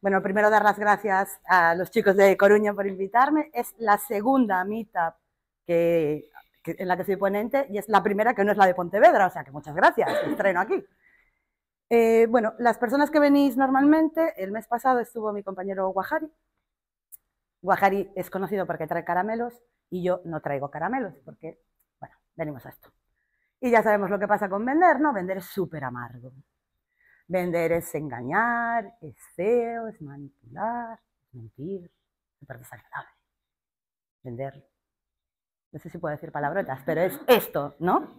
Bueno, primero dar las gracias a los chicos de Coruña por invitarme. Es la segunda meetup que, en la que soy ponente y es la primera que no es la de Pontevedra, o sea que muchas gracias, estreno aquí. Eh, bueno, las personas que venís normalmente, el mes pasado estuvo mi compañero Guajari. Guajari es conocido porque trae caramelos y yo no traigo caramelos porque, bueno, venimos a esto. Y ya sabemos lo que pasa con vender, ¿no? Vender es súper amargo. Vender es engañar, es feo, es manipular, es mentir, súper desagradable. Vender, no sé si puedo decir palabrotas, pero es esto, ¿no?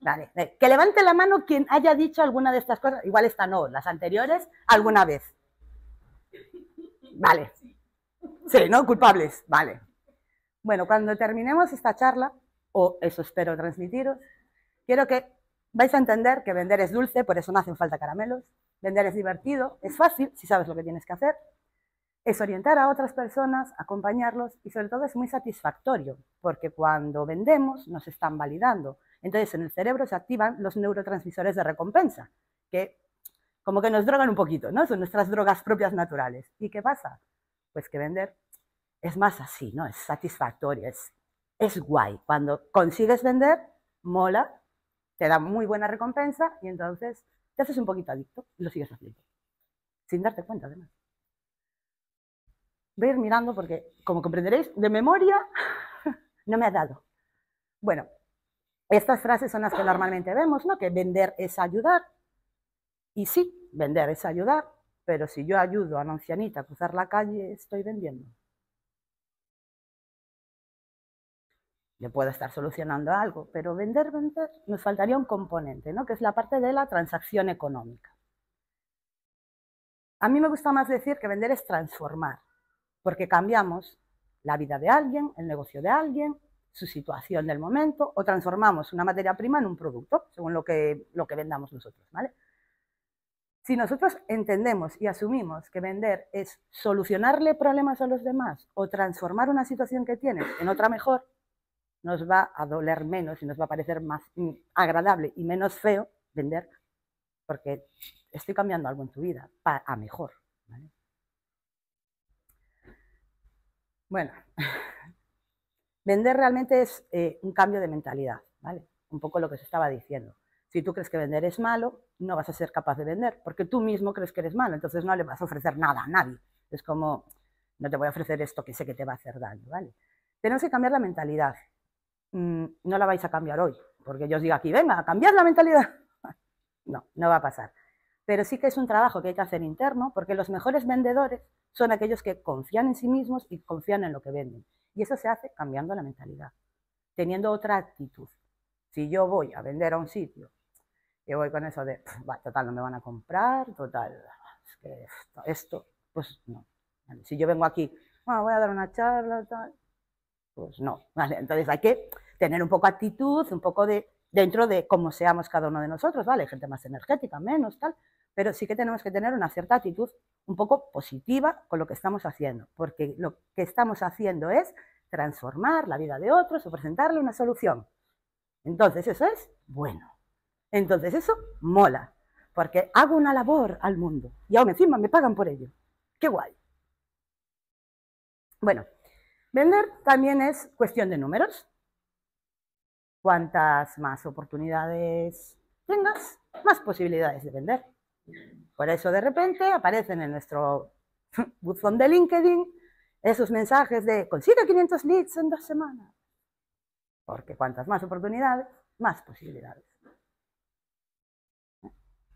Vale, eh, que levante la mano quien haya dicho alguna de estas cosas, igual esta no, las anteriores, alguna vez. Vale. Sí, ¿no? Culpables, vale. Bueno, cuando terminemos esta charla, o eso espero transmitiros, quiero que vais a entender que vender es dulce, por eso no hacen falta caramelos. Vender es divertido, es fácil si sabes lo que tienes que hacer. Es orientar a otras personas, acompañarlos y sobre todo es muy satisfactorio, porque cuando vendemos nos están validando. Entonces en el cerebro se activan los neurotransmisores de recompensa, que como que nos drogan un poquito, ¿no? Son nuestras drogas propias naturales. ¿Y qué pasa? Pues que vender es más así, ¿no? Es satisfactorio, es, es guay. Cuando consigues vender, mola, te da muy buena recompensa y entonces te haces un poquito adicto y lo sigues haciendo, sin darte cuenta además. Voy a ir mirando porque, como comprenderéis, de memoria no me ha dado. Bueno, estas frases son las que normalmente vemos, ¿no? Que vender es ayudar. Y sí, vender es ayudar, pero si yo ayudo a una ancianita a cruzar la calle, estoy vendiendo. le pueda estar solucionando algo, pero vender, vender, nos faltaría un componente, ¿no? que es la parte de la transacción económica. A mí me gusta más decir que vender es transformar, porque cambiamos la vida de alguien, el negocio de alguien, su situación del momento, o transformamos una materia prima en un producto, según lo que, lo que vendamos nosotros. Si nosotros entendemos y asumimos que vender es solucionarle problemas a los demás o transformar una situación que tienes en otra mejor, nos va a doler menos y nos va a parecer más mm, agradable y menos feo vender porque estoy cambiando algo en tu vida para, a mejor. Bueno, vender realmente es eh, un cambio de mentalidad, ¿vale? Un poco lo que se estaba diciendo. Si tú crees que vender es malo, no vas a ser capaz de vender, porque tú mismo crees que eres malo, entonces no le vas a ofrecer nada a nadie. Es como, no te voy a ofrecer esto que sé que te va a hacer daño, ¿vale? Tenemos que cambiar la mentalidad. Mm, no la vais a cambiar hoy, porque yo os digo aquí, venga, a cambiar la mentalidad. No, no va a pasar. Pero sí que es un trabajo que hay que hacer interno, porque los mejores vendedores son aquellos que confían en sí mismos y confían en lo que venden. Y eso se hace cambiando la mentalidad, teniendo otra actitud. Si yo voy a vender a un sitio, yo voy con eso de, total, no me van a comprar, total, es que esto, pues no. Si yo vengo aquí, ah, voy a dar una charla, tal, pues no, ¿vale? Entonces hay que tener un poco actitud, un poco de dentro de cómo seamos cada uno de nosotros, ¿vale? gente más energética, menos, tal, pero sí que tenemos que tener una cierta actitud un poco positiva con lo que estamos haciendo, porque lo que estamos haciendo es transformar la vida de otros o presentarle una solución. Entonces eso es bueno. Entonces eso mola, porque hago una labor al mundo y aún encima me pagan por ello. ¡Qué guay! Bueno, Vender también es cuestión de números. Cuantas más oportunidades tengas, más posibilidades de vender. Por eso de repente aparecen en nuestro buzón de LinkedIn esos mensajes de consigue 500 leads en dos semanas. Porque cuantas más oportunidades, más posibilidades.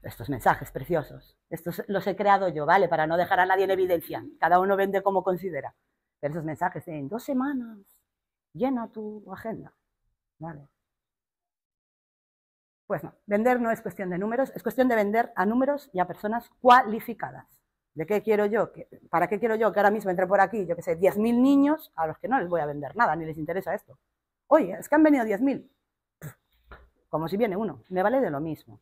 Estos mensajes preciosos, estos los he creado yo, ¿vale? Para no dejar a nadie en evidencia. Cada uno vende como considera esos mensajes en dos semanas, llena tu agenda. Pues no, vender no es cuestión de números, es cuestión de vender a números y a personas cualificadas. ¿De qué quiero yo? ¿Para qué quiero yo que ahora mismo entre por aquí, yo que sé, 10.000 niños a los que no les voy a vender nada, ni les interesa esto? Oye, es que han venido 10.000. Como si viene uno, me vale de lo mismo.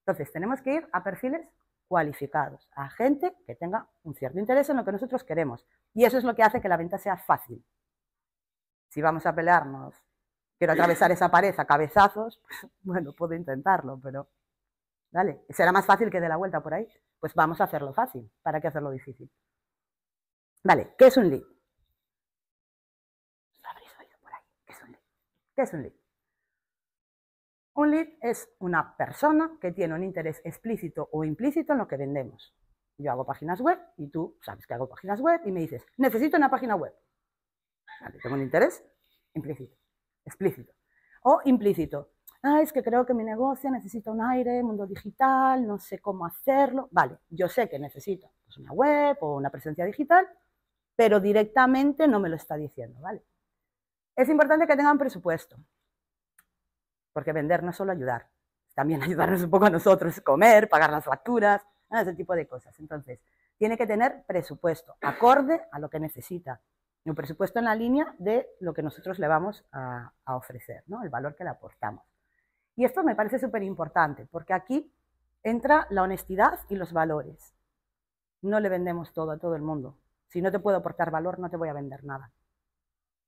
Entonces, tenemos que ir a perfiles cualificados, a gente que tenga un cierto interés en lo que nosotros queremos. Y eso es lo que hace que la venta sea fácil. Si vamos a pelearnos, quiero atravesar esa pared a cabezazos, bueno, puedo intentarlo, pero ¿vale? Será más fácil que de la vuelta por ahí. Pues vamos a hacerlo fácil, ¿para qué hacerlo difícil? Vale, ¿qué es un lead? ¿Qué es un lead? ¿Qué es un lead? Un lead es una persona que tiene un interés explícito o implícito en lo que vendemos. Yo hago páginas web y tú sabes que hago páginas web y me dices, necesito una página web. tengo un interés implícito, explícito. O implícito, ah, es que creo que mi negocio necesita un aire, mundo digital, no sé cómo hacerlo. Vale, yo sé que necesito pues, una web o una presencia digital, pero directamente no me lo está diciendo, ¿vale? Es importante que tengan presupuesto porque vender no es solo ayudar, también ayudarnos un poco a nosotros, comer, pagar las facturas, ah, ese tipo de cosas. Entonces, tiene que tener presupuesto acorde a lo que necesita. Un presupuesto en la línea de lo que nosotros le vamos a, ofrecer, ¿no? el valor que le aportamos. Y esto me parece súper importante, porque aquí entra la honestidad y los valores. No le vendemos todo a todo el mundo. Si no te puedo aportar valor, no te voy a vender nada,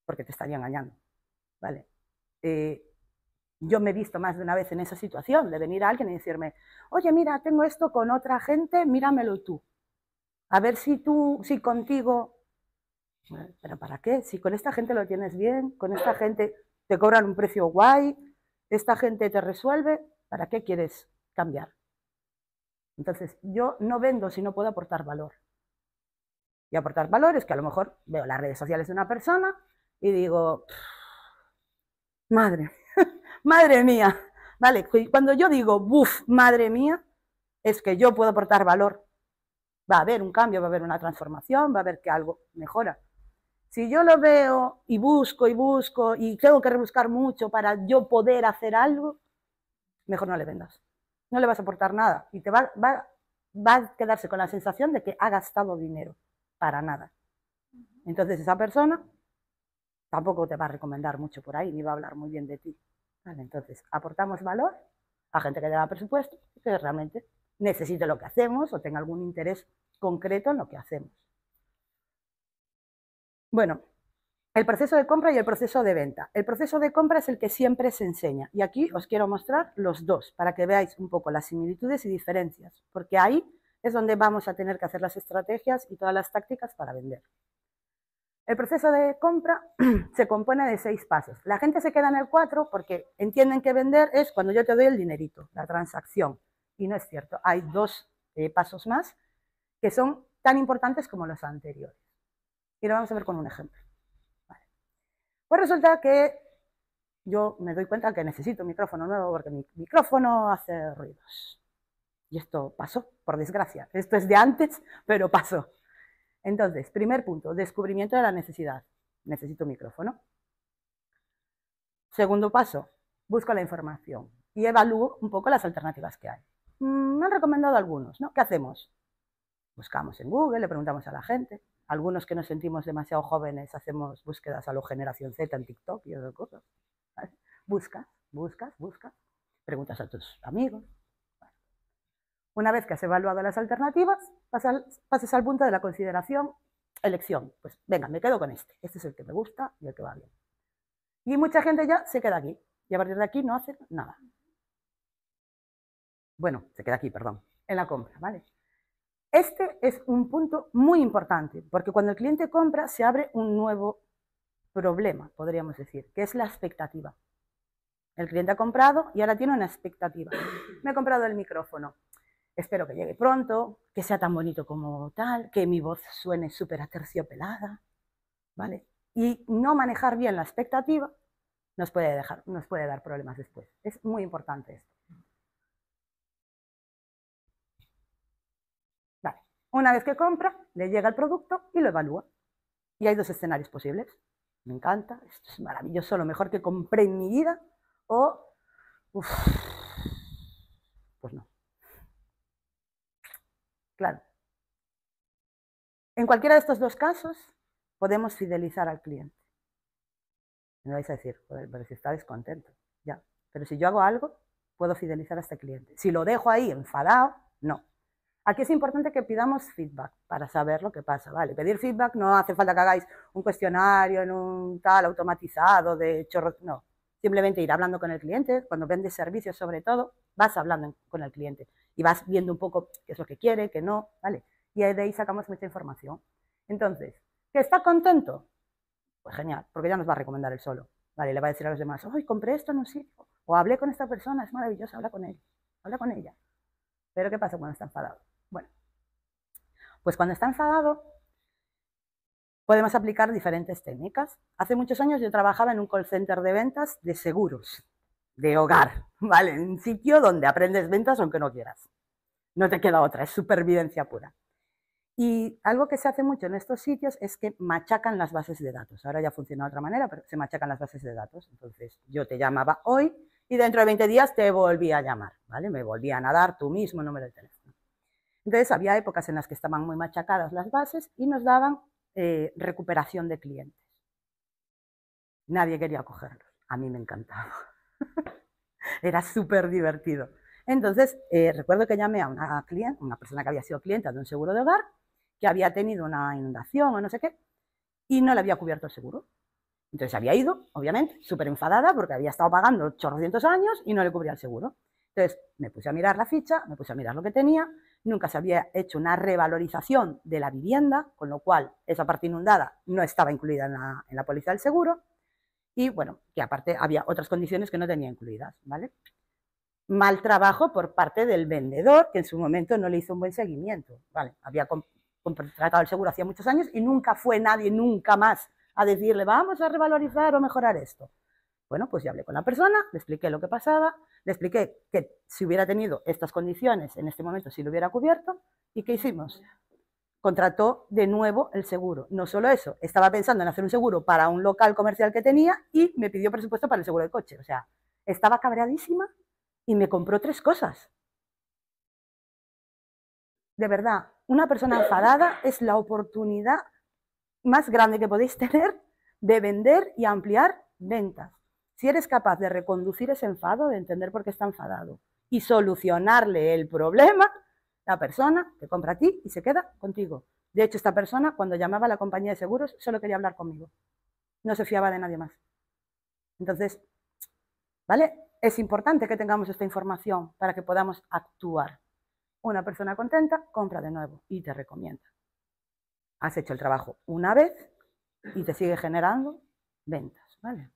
porque te estaría engañando. ¿vale? Eh, yo me he visto más de una vez en esa situación, de venir a alguien y decirme, oye, mira, tengo esto con otra gente, míramelo tú. A ver si tú, si contigo... Pero ¿para qué? Si con esta gente lo tienes bien, con esta gente te cobran un precio guay, esta gente te resuelve, ¿para qué quieres cambiar? Entonces, yo no vendo si no puedo aportar valor. Y aportar valor es que a lo mejor veo las redes sociales de una persona y digo, madre, madre mía. Vale, cuando yo digo, buf, madre mía, es que yo puedo aportar valor. Va a haber un cambio, va a haber una transformación, va a haber que algo mejora. Si yo lo veo y busco y busco y tengo que rebuscar mucho para yo poder hacer algo, mejor no le vendas. No le vas a aportar nada y te va, va a quedarse con la sensación de que ha gastado dinero para nada. Entonces esa persona tampoco te va a recomendar mucho por ahí ni va a hablar muy bien de ti entonces, aportamos valor a gente que lleva presupuesto que realmente necesite lo que hacemos o tenga algún interés concreto en lo que hacemos. Bueno, el proceso de compra y el proceso de venta. El proceso de compra es el que siempre se enseña y aquí os quiero mostrar los dos para que veáis un poco las similitudes y diferencias, porque ahí es donde vamos a tener que hacer las estrategias y todas las tácticas para vender. El proceso de compra se compone de seis pasos. La gente se queda en el cuatro porque entienden que vender es cuando yo te doy el dinerito, la transacción. Y no es cierto. Hay dos eh, pasos más que son tan importantes como los anteriores. Y lo vamos a ver con un ejemplo. Pues resulta que yo me doy cuenta que necesito un micrófono nuevo porque mi micrófono hace ruidos. Y esto pasó, por desgracia. Esto es de antes, pero pasó. Entonces, primer punto, descubrimiento de la necesidad. Necesito un micrófono. Segundo paso, busco la información y evalúo un poco las alternativas que hay. Mm, me han recomendado algunos, ¿no? ¿Qué hacemos? Buscamos en Google, le preguntamos a la gente. Algunos que nos sentimos demasiado jóvenes hacemos búsquedas a lo generación Z en TikTok y otras cosas. Buscas, buscas, buscas. Preguntas a tus amigos, una vez que has evaluado las alternativas, pasas al punto de la consideración, elección. Pues venga, me quedo con este. Este es el que me gusta y el que va bien. Y mucha gente ya se queda aquí. Y a partir de aquí no hace nada. Bueno, se queda aquí, perdón, en la compra, ¿vale? Este es un punto muy importante, porque cuando el cliente compra se abre un nuevo problema, podríamos decir, que es la expectativa. El cliente ha comprado y ahora tiene una expectativa. Me he comprado el micrófono, Espero que llegue pronto, que sea tan bonito como tal, que mi voz suene súper aterciopelada, ¿vale? Y no manejar bien la expectativa nos puede, dejar, nos puede dar problemas después. Es muy importante esto. Vale, una vez que compra, le llega el producto y lo evalúa. Y hay dos escenarios posibles. Me encanta, esto es maravilloso, lo mejor que compré en mi vida. O, Claro. En cualquiera de estos dos casos podemos fidelizar al cliente. Me vais a decir, pero si está descontento, ya. Pero si yo hago algo, puedo fidelizar a este cliente. Si lo dejo ahí enfadado, no. Aquí es importante que pidamos feedback para saber lo que pasa, ¿vale? Pedir feedback no hace falta que hagáis un cuestionario en un tal automatizado de chorro, no. Simplemente ir hablando con el cliente, cuando vendes servicios sobre todo, vas hablando con el cliente y vas viendo un poco qué es lo que quiere, qué no, ¿vale? Y de ahí sacamos mucha información. Entonces, ¿que está contento? Pues genial, porque ya nos va a recomendar el solo, ¿vale? Le va a decir a los demás, hoy compré esto en un sitio, o hablé con esta persona, es maravilloso, habla con él, habla con ella. Pero ¿qué pasa cuando está enfadado? Bueno, pues cuando está enfadado, Podemos aplicar diferentes técnicas. Hace muchos años yo trabajaba en un call center de ventas de seguros, de hogar, ¿vale? Un sitio donde aprendes ventas aunque no quieras. No te queda otra, es supervivencia pura. Y algo que se hace mucho en estos sitios es que machacan las bases de datos. Ahora ya funciona de otra manera, pero se machacan las bases de datos. Entonces, yo te llamaba hoy y dentro de 20 días te volví a llamar, ¿vale? Me volvían a dar tu mismo número de teléfono. Entonces, había épocas en las que estaban muy machacadas las bases y nos daban eh, recuperación de clientes. Nadie quería cogerlos. A mí me encantaba. Era súper divertido. Entonces, eh, recuerdo que llamé a una una persona que había sido cliente de un seguro de hogar, que había tenido una inundación o no sé qué, y no le había cubierto el seguro. Entonces había ido, obviamente, súper enfadada porque había estado pagando 800 años y no le cubría el seguro. Entonces me puse a mirar la ficha, me puse a mirar lo que tenía nunca se había hecho una revalorización de la vivienda, con lo cual esa parte inundada no estaba incluida en la, en póliza del seguro, y bueno, que aparte había otras condiciones que no tenía incluidas, ¿vale? Mal trabajo por parte del vendedor, que en su momento no le hizo un buen seguimiento, ¿vale? Había contratado el seguro hacía muchos años y nunca fue nadie, nunca más, a decirle, vamos a revalorizar o mejorar esto. Bueno, pues ya hablé con la persona, le expliqué lo que pasaba, le expliqué que si hubiera tenido estas condiciones, en este momento si lo hubiera cubierto, ¿y qué hicimos? Contrató de nuevo el seguro. No solo eso, estaba pensando en hacer un seguro para un local comercial que tenía y me pidió presupuesto para el seguro del coche. O sea, estaba cabreadísima y me compró tres cosas. De verdad, una persona enfadada es la oportunidad más grande que podéis tener de vender y ampliar ventas. Si eres capaz de reconducir ese enfado, de entender por qué está enfadado y solucionarle el problema, la persona te compra a ti y se queda contigo. De hecho, esta persona, cuando llamaba a la compañía de seguros, solo quería hablar conmigo. No se fiaba de nadie más. Entonces, ¿vale? Es importante que tengamos esta información para que podamos actuar. Una persona contenta compra de nuevo y te recomienda. Has hecho el trabajo una vez y te sigue generando ventas, ¿vale?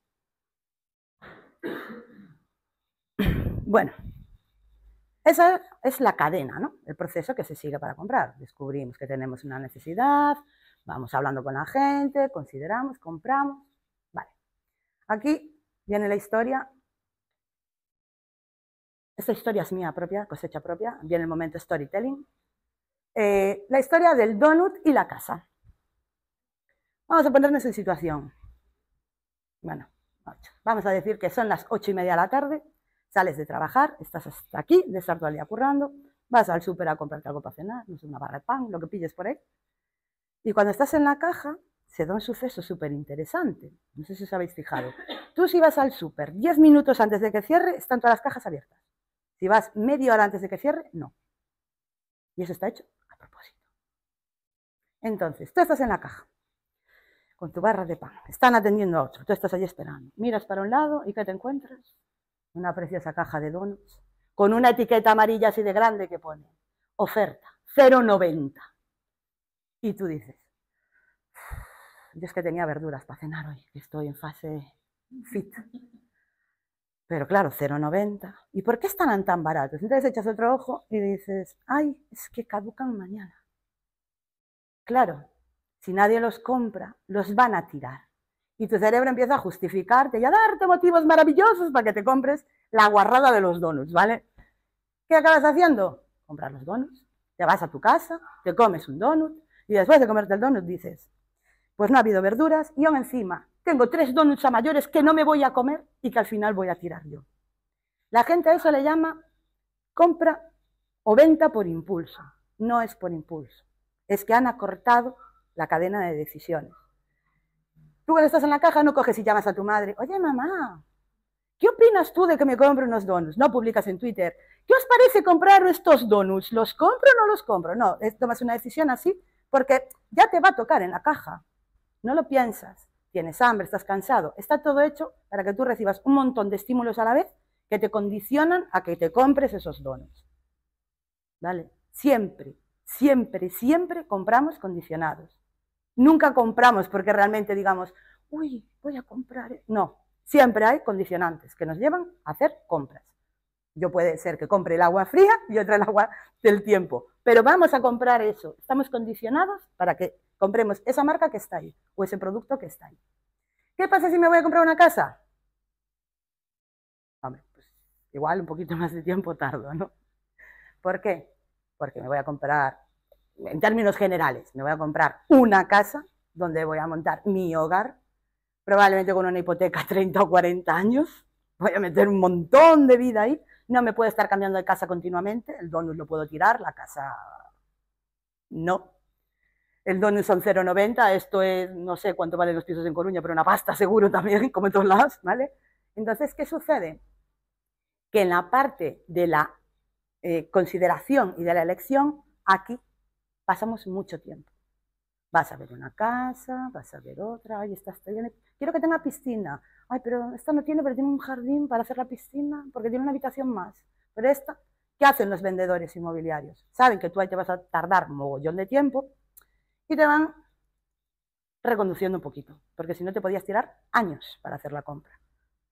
Bueno, esa es la cadena, ¿no? El proceso que se sigue para comprar. Descubrimos que tenemos una necesidad, vamos hablando con la gente, consideramos, compramos. Vale. Aquí viene la historia. Esta historia es mía propia, cosecha propia. Viene el momento storytelling. Eh, la historia del donut y la casa. Vamos a ponernos en situación. Bueno, Vamos a decir que son las 8 y media de la tarde, sales de trabajar, estás hasta aquí, de estar todo el día currando, vas al súper a comprarte algo para cenar, no sé, una barra de pan, lo que pilles por ahí. Y cuando estás en la caja, se da un suceso súper interesante. No sé si os habéis fijado. Tú si vas al súper 10 minutos antes de que cierre, están todas las cajas abiertas. Si vas media hora antes de que cierre, no. Y eso está hecho a propósito. Entonces, tú estás en la caja con tu barra de pan. Están atendiendo a otro, tú estás allí esperando. Miras para un lado y ¿qué te encuentras? Una preciosa caja de donuts con una etiqueta amarilla así de grande que pone oferta 0,90. Y tú dices, yo es que tenía verduras para cenar hoy, estoy en fase fit. Pero claro, 0,90. ¿Y por qué están tan baratos? Entonces echas otro ojo y dices, ay, es que caducan mañana. Claro, si nadie los compra, los van a tirar. Y tu cerebro empieza a justificarte y a darte motivos maravillosos para que te compres la guarrada de los donuts, ¿vale? ¿Qué acabas haciendo? Comprar los donuts. Te vas a tu casa, te comes un donut y después de comerte el donut dices, pues no ha habido verduras y aún encima tengo tres donuts a mayores que no me voy a comer y que al final voy a tirar yo. La gente a eso le llama compra o venta por impulso. No es por impulso. Es que han acortado la cadena de decisiones. Tú cuando estás en la caja no coges y llamas a tu madre, oye mamá, ¿qué opinas tú de que me compre unos donuts? No publicas en Twitter, ¿qué os parece comprar estos donuts? ¿Los compro o no los compro? No, tomas una decisión así porque ya te va a tocar en la caja, no lo piensas, tienes hambre, estás cansado, está todo hecho para que tú recibas un montón de estímulos a la vez que te condicionan a que te compres esos donuts. ¿Vale? Siempre, siempre, siempre compramos condicionados. Nunca compramos porque realmente digamos, uy, voy a comprar. No, siempre hay condicionantes que nos llevan a hacer compras. Yo puede ser que compre el agua fría y otra el agua del tiempo, pero vamos a comprar eso. Estamos condicionados para que compremos esa marca que está ahí o ese producto que está ahí. ¿Qué pasa si me voy a comprar una casa? Hombre, pues igual un poquito más de tiempo tardo, ¿no? ¿Por qué? Porque me voy a comprar en términos generales, me voy a comprar una casa donde voy a montar mi hogar, probablemente con una hipoteca 30 o 40 años, voy a meter un montón de vida ahí, no me puedo estar cambiando de casa continuamente, el donus lo puedo tirar, la casa no. El donus son 0,90, esto es, no sé cuánto valen los pisos en Coruña, pero una pasta seguro también, como en todos lados, ¿vale? Entonces, ¿qué sucede? Que en la parte de la eh, consideración y de la elección, aquí pasamos mucho tiempo. Vas a ver una casa, vas a ver otra, ahí estás está bien. Quiero que tenga piscina. Ay, pero esta no tiene, pero tiene un jardín para hacer la piscina, porque tiene una habitación más. Pero esta, ¿qué hacen los vendedores inmobiliarios? Saben que tú ahí te vas a tardar mogollón de tiempo y te van reconduciendo un poquito, porque si no te podías tirar años para hacer la compra,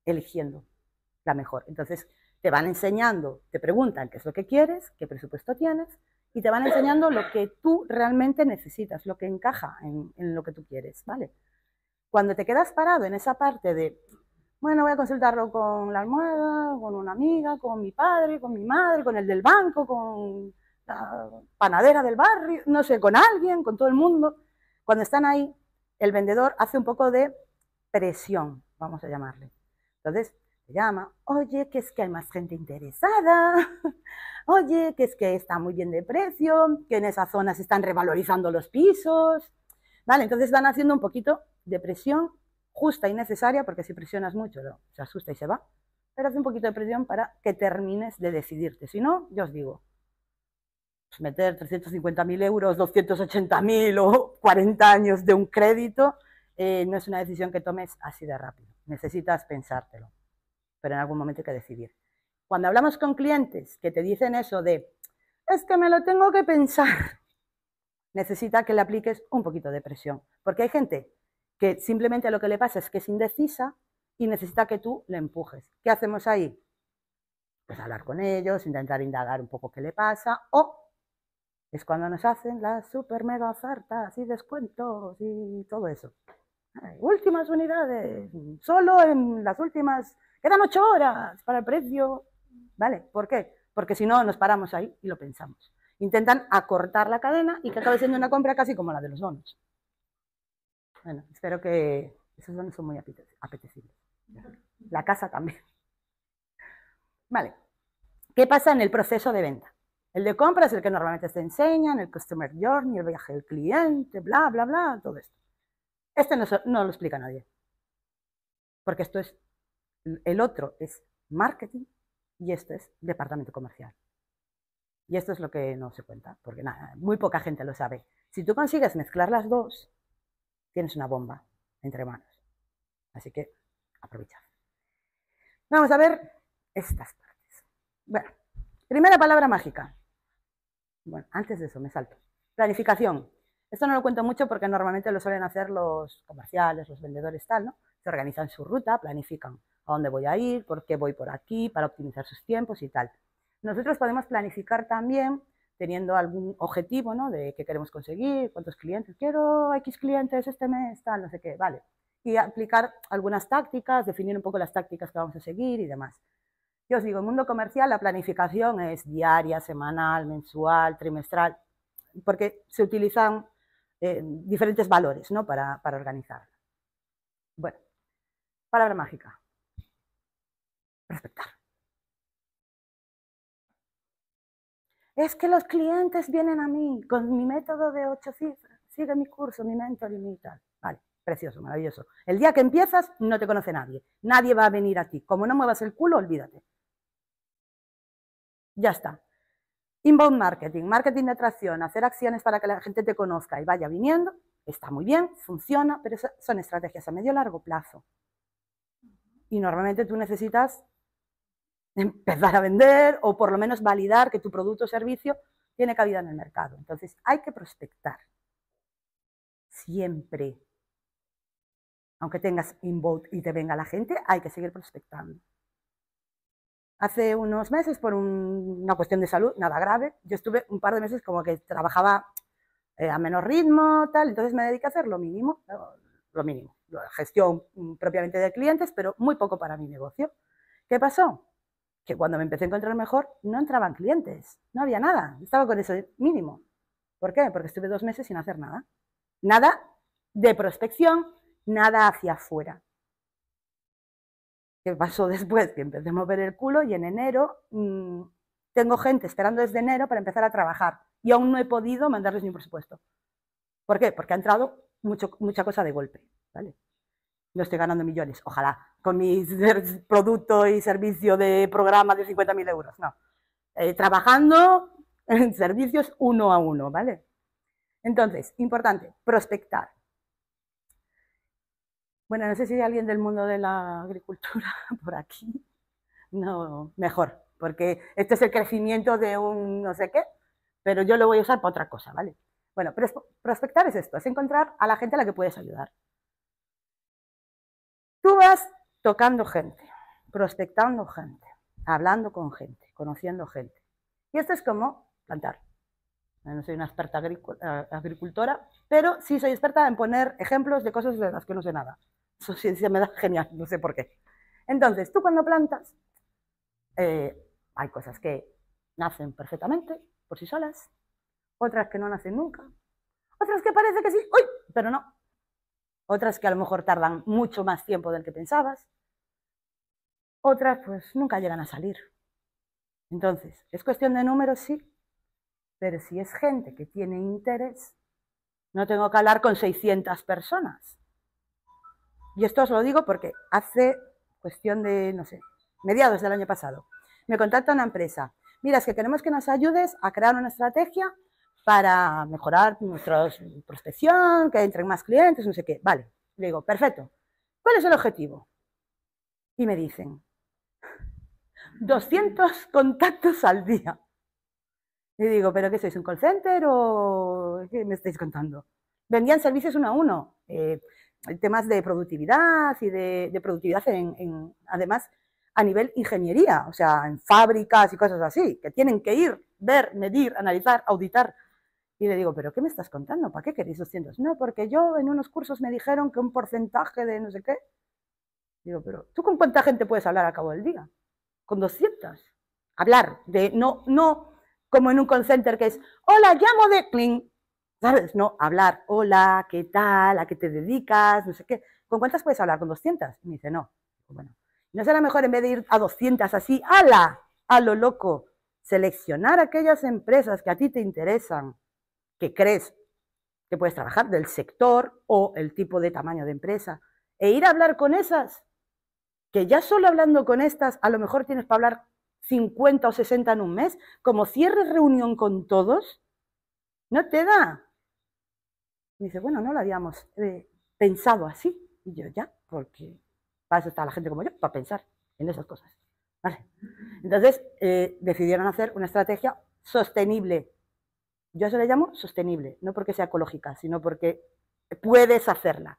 eligiendo la mejor. Entonces, te van enseñando, te preguntan qué es lo que quieres, qué presupuesto tienes, y te van enseñando lo que tú realmente necesitas, lo que encaja en, lo que tú quieres, ¿vale? Cuando te quedas parado en esa parte de, bueno, voy a consultarlo con la almohada, con una amiga, con mi padre, con mi madre, con el del banco, con la panadera del barrio, no sé, con alguien, con todo el mundo, cuando están ahí, el vendedor hace un poco de presión, vamos a llamarle. Entonces, llama, oye, que es que hay más gente interesada, oye, que es que está muy bien de precio, que en esa zona se están revalorizando los pisos. Vale, entonces van haciendo un poquito de presión justa y necesaria, porque si presionas mucho se asusta y se va, pero hace un poquito de presión para que termines de decidirte. Si no, yo os digo, pues meter 350.000 euros, 280.000 o 40 años de un crédito, eh, no es una decisión que tomes así de rápido. Necesitas pensártelo pero en algún momento hay que decidir. Cuando hablamos con clientes que te dicen eso de, es que me lo tengo que pensar, necesita que le apliques un poquito de presión, porque hay gente que simplemente lo que le pasa es que es indecisa y necesita que tú le empujes. ¿Qué hacemos ahí? Pues hablar con ellos, intentar indagar un poco qué le pasa o es cuando nos hacen las super mega ofertas y descuentos y todo eso. Últimas unidades, solo en las últimas quedan ocho horas para el precio. ¿Vale? ¿Por qué? Porque si no, nos paramos ahí y lo pensamos. Intentan acortar la cadena y que acabe siendo una compra casi como la de los bonos. Bueno, espero que esos bonos son muy apetecibles. La casa también. Vale. ¿Qué pasa en el proceso de venta? El de compra es el que normalmente enseña, en el customer journey, el viaje del cliente, bla, bla, bla, todo esto. Este no lo explica nadie. Porque esto es el otro es marketing y esto es departamento comercial. Y esto es lo que no se cuenta, porque nada, muy poca gente lo sabe. Si tú consigues mezclar las dos, tienes una bomba entre manos. Así que aprovecha. Vamos a ver estas partes. Bueno, primera palabra mágica. Bueno, antes de eso me salto. Planificación. Esto no lo cuento mucho porque normalmente lo suelen hacer los comerciales, los vendedores, tal, ¿no? Se organizan su ruta, planifican a dónde voy a ir, por qué voy por aquí, para optimizar sus tiempos y tal. Nosotros podemos planificar también teniendo algún objetivo, De qué queremos conseguir, cuántos clientes, quiero X clientes este mes, tal, no sé qué, vale. Y aplicar algunas tácticas, definir un poco las tácticas que vamos a seguir y demás. Yo os digo, en el mundo comercial la planificación es diaria, semanal, mensual, trimestral, porque se utilizan eh, diferentes valores, Para, para organizarla. Bueno, palabra mágica respetar. Es que los clientes vienen a mí con mi método de ocho cifras, sigue mi curso, mi mentor y mi tal. Vale, precioso, maravilloso. El día que empiezas no te conoce nadie, nadie va a venir a ti. Como no muevas el culo, olvídate. Ya está. Inbound marketing, marketing de atracción, hacer acciones para que la gente te conozca y vaya viniendo, está muy bien, funciona, pero son estrategias a medio largo plazo. Y normalmente tú necesitas empezar a vender o por lo menos validar que tu producto o servicio tiene cabida en el mercado. Entonces, hay que prospectar. Siempre. Aunque tengas inbound y te venga la gente, hay que seguir prospectando. Hace unos meses, por una cuestión de salud, nada grave, yo estuve un par de meses como que trabajaba eh, a menor ritmo, tal, entonces me dediqué a hacer lo mínimo, lo mínimo, la gestión mm, propiamente de clientes, pero muy poco para mi negocio. ¿Qué pasó? que cuando me empecé a encontrar mejor, no entraban clientes, no había nada, estaba con eso mínimo. ¿Por qué? Porque estuve dos meses sin hacer nada. Nada de prospección, nada hacia afuera. ¿Qué pasó después? Que empecé a mover el culo y en enero mm, tengo gente esperando desde enero para empezar a trabajar y aún no he podido mandarles ni un presupuesto. ¿Por qué? Porque ha entrado mucho, mucha cosa de golpe. ¿vale? no estoy ganando millones, ojalá, con mi producto y servicio de programa de 50.000 euros, no. Eh, trabajando en servicios uno a uno, ¿vale? Entonces, importante, prospectar. Bueno, no sé si hay alguien del mundo de la agricultura por aquí. No, mejor, porque este es el crecimiento de un no sé qué, pero yo lo voy a usar para otra cosa, ¿vale? Bueno, prospectar es esto, es encontrar a la gente a la que puedes ayudar. Tú vas tocando gente, prospectando gente, hablando con gente, conociendo gente. Y esto es como plantar. No soy una experta eh, agricultora, pero sí soy experta en poner ejemplos de cosas de las que no sé nada. Eso sí, me da genial, no sé por qué. Entonces, tú cuando plantas, eh, hay cosas que nacen perfectamente por sí solas, otras que no nacen nunca, otras que parece que sí, uy, pero no, otras que a lo mejor tardan mucho más tiempo del que pensabas, otras pues nunca llegan a salir. Entonces, ¿es cuestión de números? Sí, pero si es gente que tiene interés, no tengo que hablar con 600 personas. Y esto os lo digo porque hace cuestión de, no sé, mediados del año pasado, me contacta una empresa. Mira, es que queremos que nos ayudes a crear una estrategia para mejorar nuestra prospección, que entren más clientes, no sé qué. Vale, le digo, perfecto. ¿Cuál es el objetivo? Y me dicen, 200 contactos al día. Y digo, ¿pero qué sois? ¿Un call center o qué me estáis contando? Vendían servicios uno a uno, eh, temas de productividad y de, productividad en, además a nivel ingeniería, o sea, en fábricas y cosas así, que tienen que ir, ver, medir, analizar, auditar y le digo, ¿pero qué me estás contando? ¿Para qué queréis 200? No, porque yo en unos cursos me dijeron que un porcentaje de no sé qué. Digo, pero ¿tú con cuánta gente puedes hablar a cabo del día? Con 200. Hablar, de no, no como en un call center que es, hola, llamo de Kling. ¿Sabes? No, hablar, hola, ¿qué tal? ¿A qué te dedicas? No sé qué. ¿Con cuántas puedes hablar? ¿Con 200? Y me dice, no. Bueno, ¿no será mejor en vez de ir a 200 así, ala, a lo loco, seleccionar aquellas empresas que a ti te interesan? que crees que puedes trabajar, del sector o el tipo de tamaño de empresa, e ir a hablar con esas, que ya solo hablando con estas, a lo mejor tienes para hablar 50 o 60 en un mes, como cierres reunión con todos, no te da. dice, bueno, no lo habíamos eh, pensado así. Y yo, ya, porque para eso está la gente como yo, para pensar en esas cosas. Entonces, eh, decidieron hacer una estrategia sostenible yo eso le llamo sostenible, no porque sea ecológica, sino porque puedes hacerla.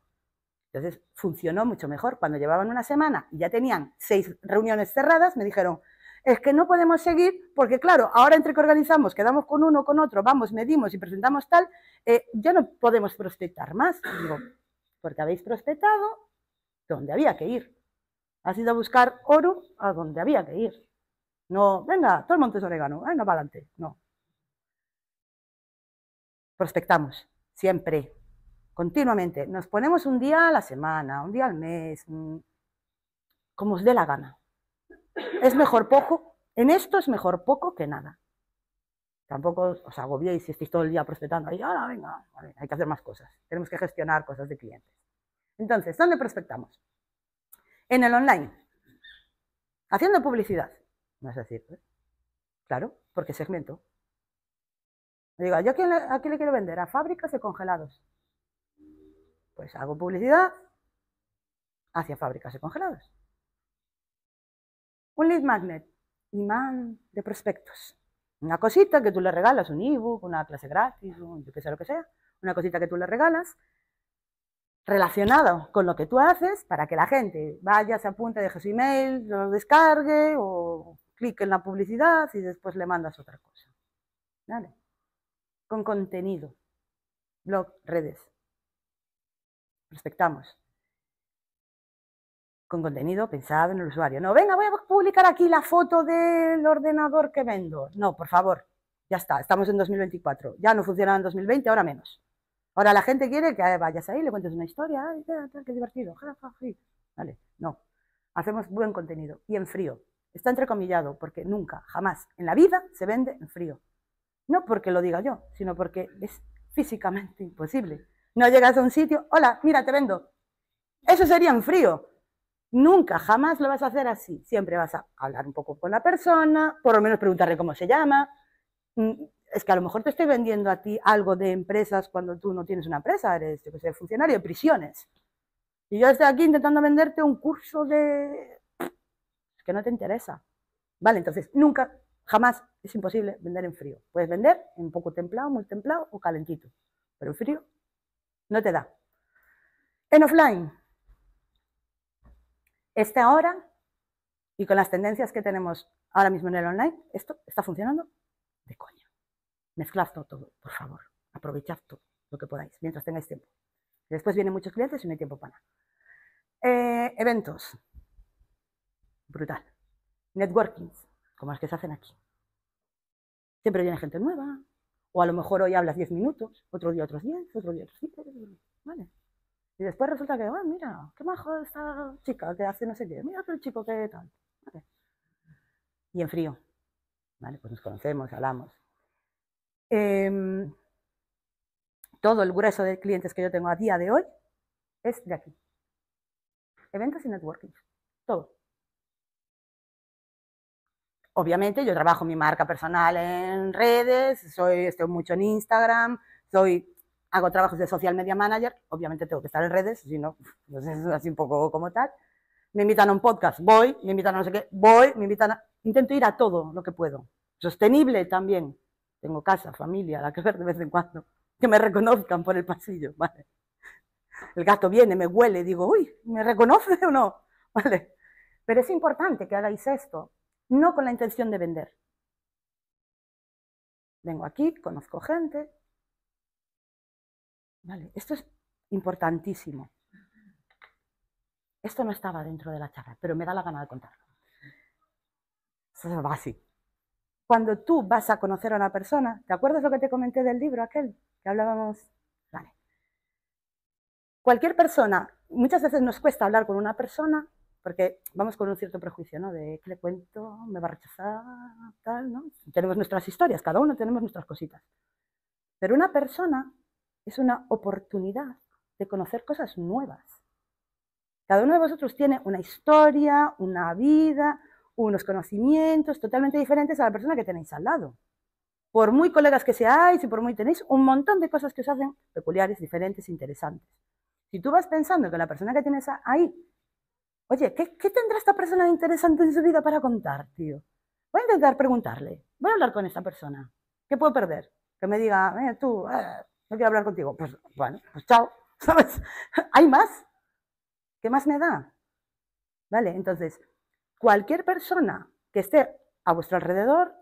Entonces funcionó mucho mejor. Cuando llevaban una semana y ya tenían seis reuniones cerradas, me dijeron, es que no podemos seguir porque, claro, ahora entre que organizamos, quedamos con uno, con otro, vamos, medimos y presentamos tal, eh, ya no podemos prospectar más. Digo, porque habéis prospectado donde había que ir. Has ido a buscar oro a donde había que ir. No, venga, todo el monte es orégano, venga, para adelante. No, prospectamos, siempre, continuamente. Nos ponemos un día a la semana, un día al mes, como os dé la gana. Es mejor poco, en esto es mejor poco que nada. Tampoco os agobiéis si estáis todo el día prospectando. venga, hay que hacer más cosas. Tenemos que gestionar cosas de clientes. Entonces, ¿dónde prospectamos? En el online. Haciendo publicidad. No es decir, ¿eh? claro, porque segmento digo, ¿yo a quién, le, quiero vender? A fábricas de congelados. Pues hago publicidad hacia fábricas de congelados. Un lead magnet, imán de prospectos. Una cosita que tú le regalas, un ebook, una clase gratis, un yo qué sé lo que sea. Una cosita que tú le regalas relacionado con lo que tú haces para que la gente vaya, se apunte, deje su email, lo descargue o clique en la publicidad y después le mandas otra cosa. ¿Vale? con contenido, blog, redes. Respectamos. Con contenido pensado en el usuario. No, venga, voy a publicar aquí la foto del ordenador que vendo. No, por favor, ya está, estamos en 2024. Ya no funcionaba en 2020, ahora menos. Ahora la gente quiere que vayas ahí, le cuentes una historia, ay, qué divertido, vale, no. Hacemos buen contenido y en frío. Está entrecomillado porque nunca, jamás en la vida se vende en frío. No porque lo diga yo, sino porque es físicamente imposible. No llegas a un sitio, hola, mira, te vendo. Eso sería en frío. Nunca, jamás lo vas a hacer así. Siempre vas a hablar un poco con la persona, por lo menos preguntarle cómo se llama. Mm, es que a lo mejor te estoy vendiendo a ti algo de empresas cuando tú no tienes una empresa, eres yo funcionario de prisiones. Y yo estoy aquí intentando venderte un curso de... que no te interesa. Vale, entonces nunca Jamás es imposible vender en frío. Puedes vender en poco templado, muy templado o calentito, pero en frío no te da. En offline, este ahora y con las tendencias que tenemos ahora mismo en el online, esto está funcionando de coña. Mezclad todo, por favor. Aprovechad todo lo que podáis mientras tengáis tiempo. Después vienen muchos clientes y no hay tiempo para nada. Eh, eventos. Brutal. Networking, como las que se hacen aquí. Siempre viene gente nueva, o a lo mejor hoy hablas 10 minutos, otro día otros 10, otro día otros 5, ¿vale? Y después resulta que, bueno, ah, mira, qué majo esta chica que hace no sé qué, mira el chico que tal, Y en frío, ¿vale? Pues nos conocemos, hablamos. Em, todo el grueso de clientes que yo tengo a día de hoy es de aquí. Eventos y networking, todo. Obviamente yo trabajo mi marca personal en redes, soy, estoy mucho en Instagram, soy, hago trabajos de social media manager, obviamente tengo que estar en redes, si no, pues es así un poco como tal. Me invitan a un podcast, voy, me invitan a no sé qué, voy, me invitan a... Intento ir a todo lo que puedo. Sostenible también. Tengo casa, familia, la que ver de vez en cuando. Que me reconozcan por el pasillo, El gato viene, me huele, digo, uy, ¿me reconoce o no? ¿Vale? Pero es importante que hagáis esto, no con la intención de vender. Vengo aquí, conozco gente. Vale, esto es importantísimo. Esto no estaba dentro de la charla, pero me da la gana de contarlo. Eso así. Cuando tú vas a conocer a una persona, ¿te acuerdas lo que te comenté del libro aquel que hablábamos? Vale. Cualquier persona, muchas veces nos cuesta hablar con una persona porque vamos con un cierto prejuicio, ¿no? De qué le cuento, me va a rechazar, tal, ¿no? Tenemos nuestras historias, cada uno tenemos nuestras cositas. Pero una persona es una oportunidad de conocer cosas nuevas. Cada uno de vosotros tiene una historia, una vida, unos conocimientos totalmente diferentes a la persona que tenéis al lado. Por muy colegas que seáis y por muy tenéis un montón de cosas que os hacen peculiares, diferentes, interesantes. Si tú vas pensando que la persona que tienes ahí Oye, ¿qué, tendrá esta persona interesante en su vida para contar, tío? Voy a intentar preguntarle. Voy a hablar con esta persona. ¿Qué puedo perder? Que me diga, eh, tú, eh, ah, no quiero hablar contigo. Pues bueno, pues chao. ¿Sabes? ¿Hay más? ¿Qué más me da? ¿Vale? Entonces, cualquier persona que esté a vuestro alrededor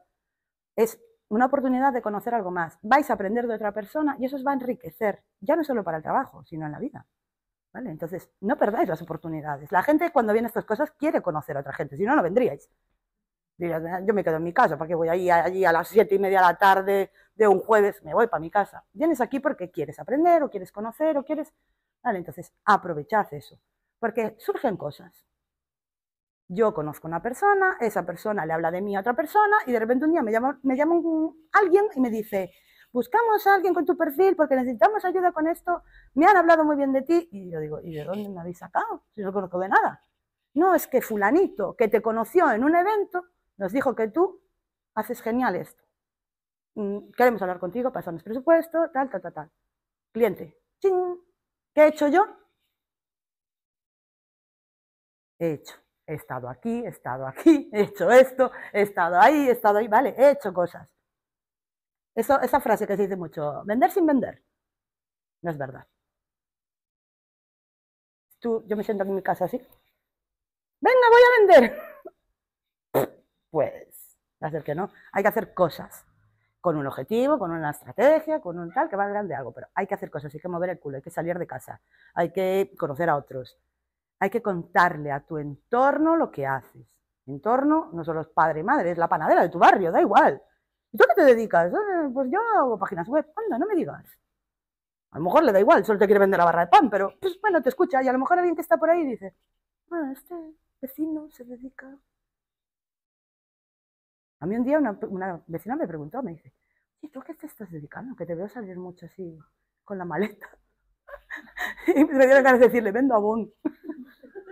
es una oportunidad de conocer algo más. Vais a aprender de otra persona y eso os va a enriquecer, ya no solo para el trabajo, sino en la vida. Entonces, no perdáis las oportunidades. La gente cuando viene a estas cosas quiere conocer a otra gente, si no, no vendríais. Ah, yo me quedo en mi casa, ¿para qué voy allí, allí a las siete y media de la tarde de un jueves? Me voy para mi casa. Vienes aquí porque quieres aprender o quieres conocer o quieres... Vale, entonces aprovechad eso, porque surgen cosas. Yo conozco a una persona, esa persona le habla de mí a otra persona y de repente un día me llama, me alguien y me dice, buscamos a alguien con tu perfil porque necesitamos ayuda con esto, me han hablado muy bien de ti. Y yo digo, ¿y de dónde me habéis sacado? Si no conozco de nada. No, es que fulanito que te conoció en un evento nos dijo que tú haces genial esto. Mm, queremos hablar contigo, pasamos presupuesto, tal, tal, tal, tal. Cliente, ¿qué he hecho yo? He hecho he estado aquí, he estado aquí, he hecho esto, he estado ahí, he estado ahí, vale, he hecho cosas esa frase que se dice mucho, vender sin vender, no es verdad. Tú, yo me siento en mi casa así. Venga, voy a vender. Pues, hacer que no. Hay que hacer cosas con un objetivo, con una estrategia, con un tal que a grande algo, pero hay que hacer cosas, hay que mover el culo, hay que salir de casa, hay que conocer a otros, hay que contarle a tu entorno lo que haces. Entorno no solo es padre y madre, es la panadera de tu barrio, da igual. ¿Y tú qué te dedicas? Eh, pues yo hago páginas web. Anda, no me digas. A lo mejor le da igual, solo te quiere vender la barra de pan, pero pues, bueno, te escucha y a lo mejor alguien que está por ahí dice, ah, este vecino se dedica. A mí un día una, vecina me preguntó, me dice, ¿y tú qué te estás dedicando? Que te veo salir mucho así con la maleta. y me dieron ganas de decirle, vendo abón.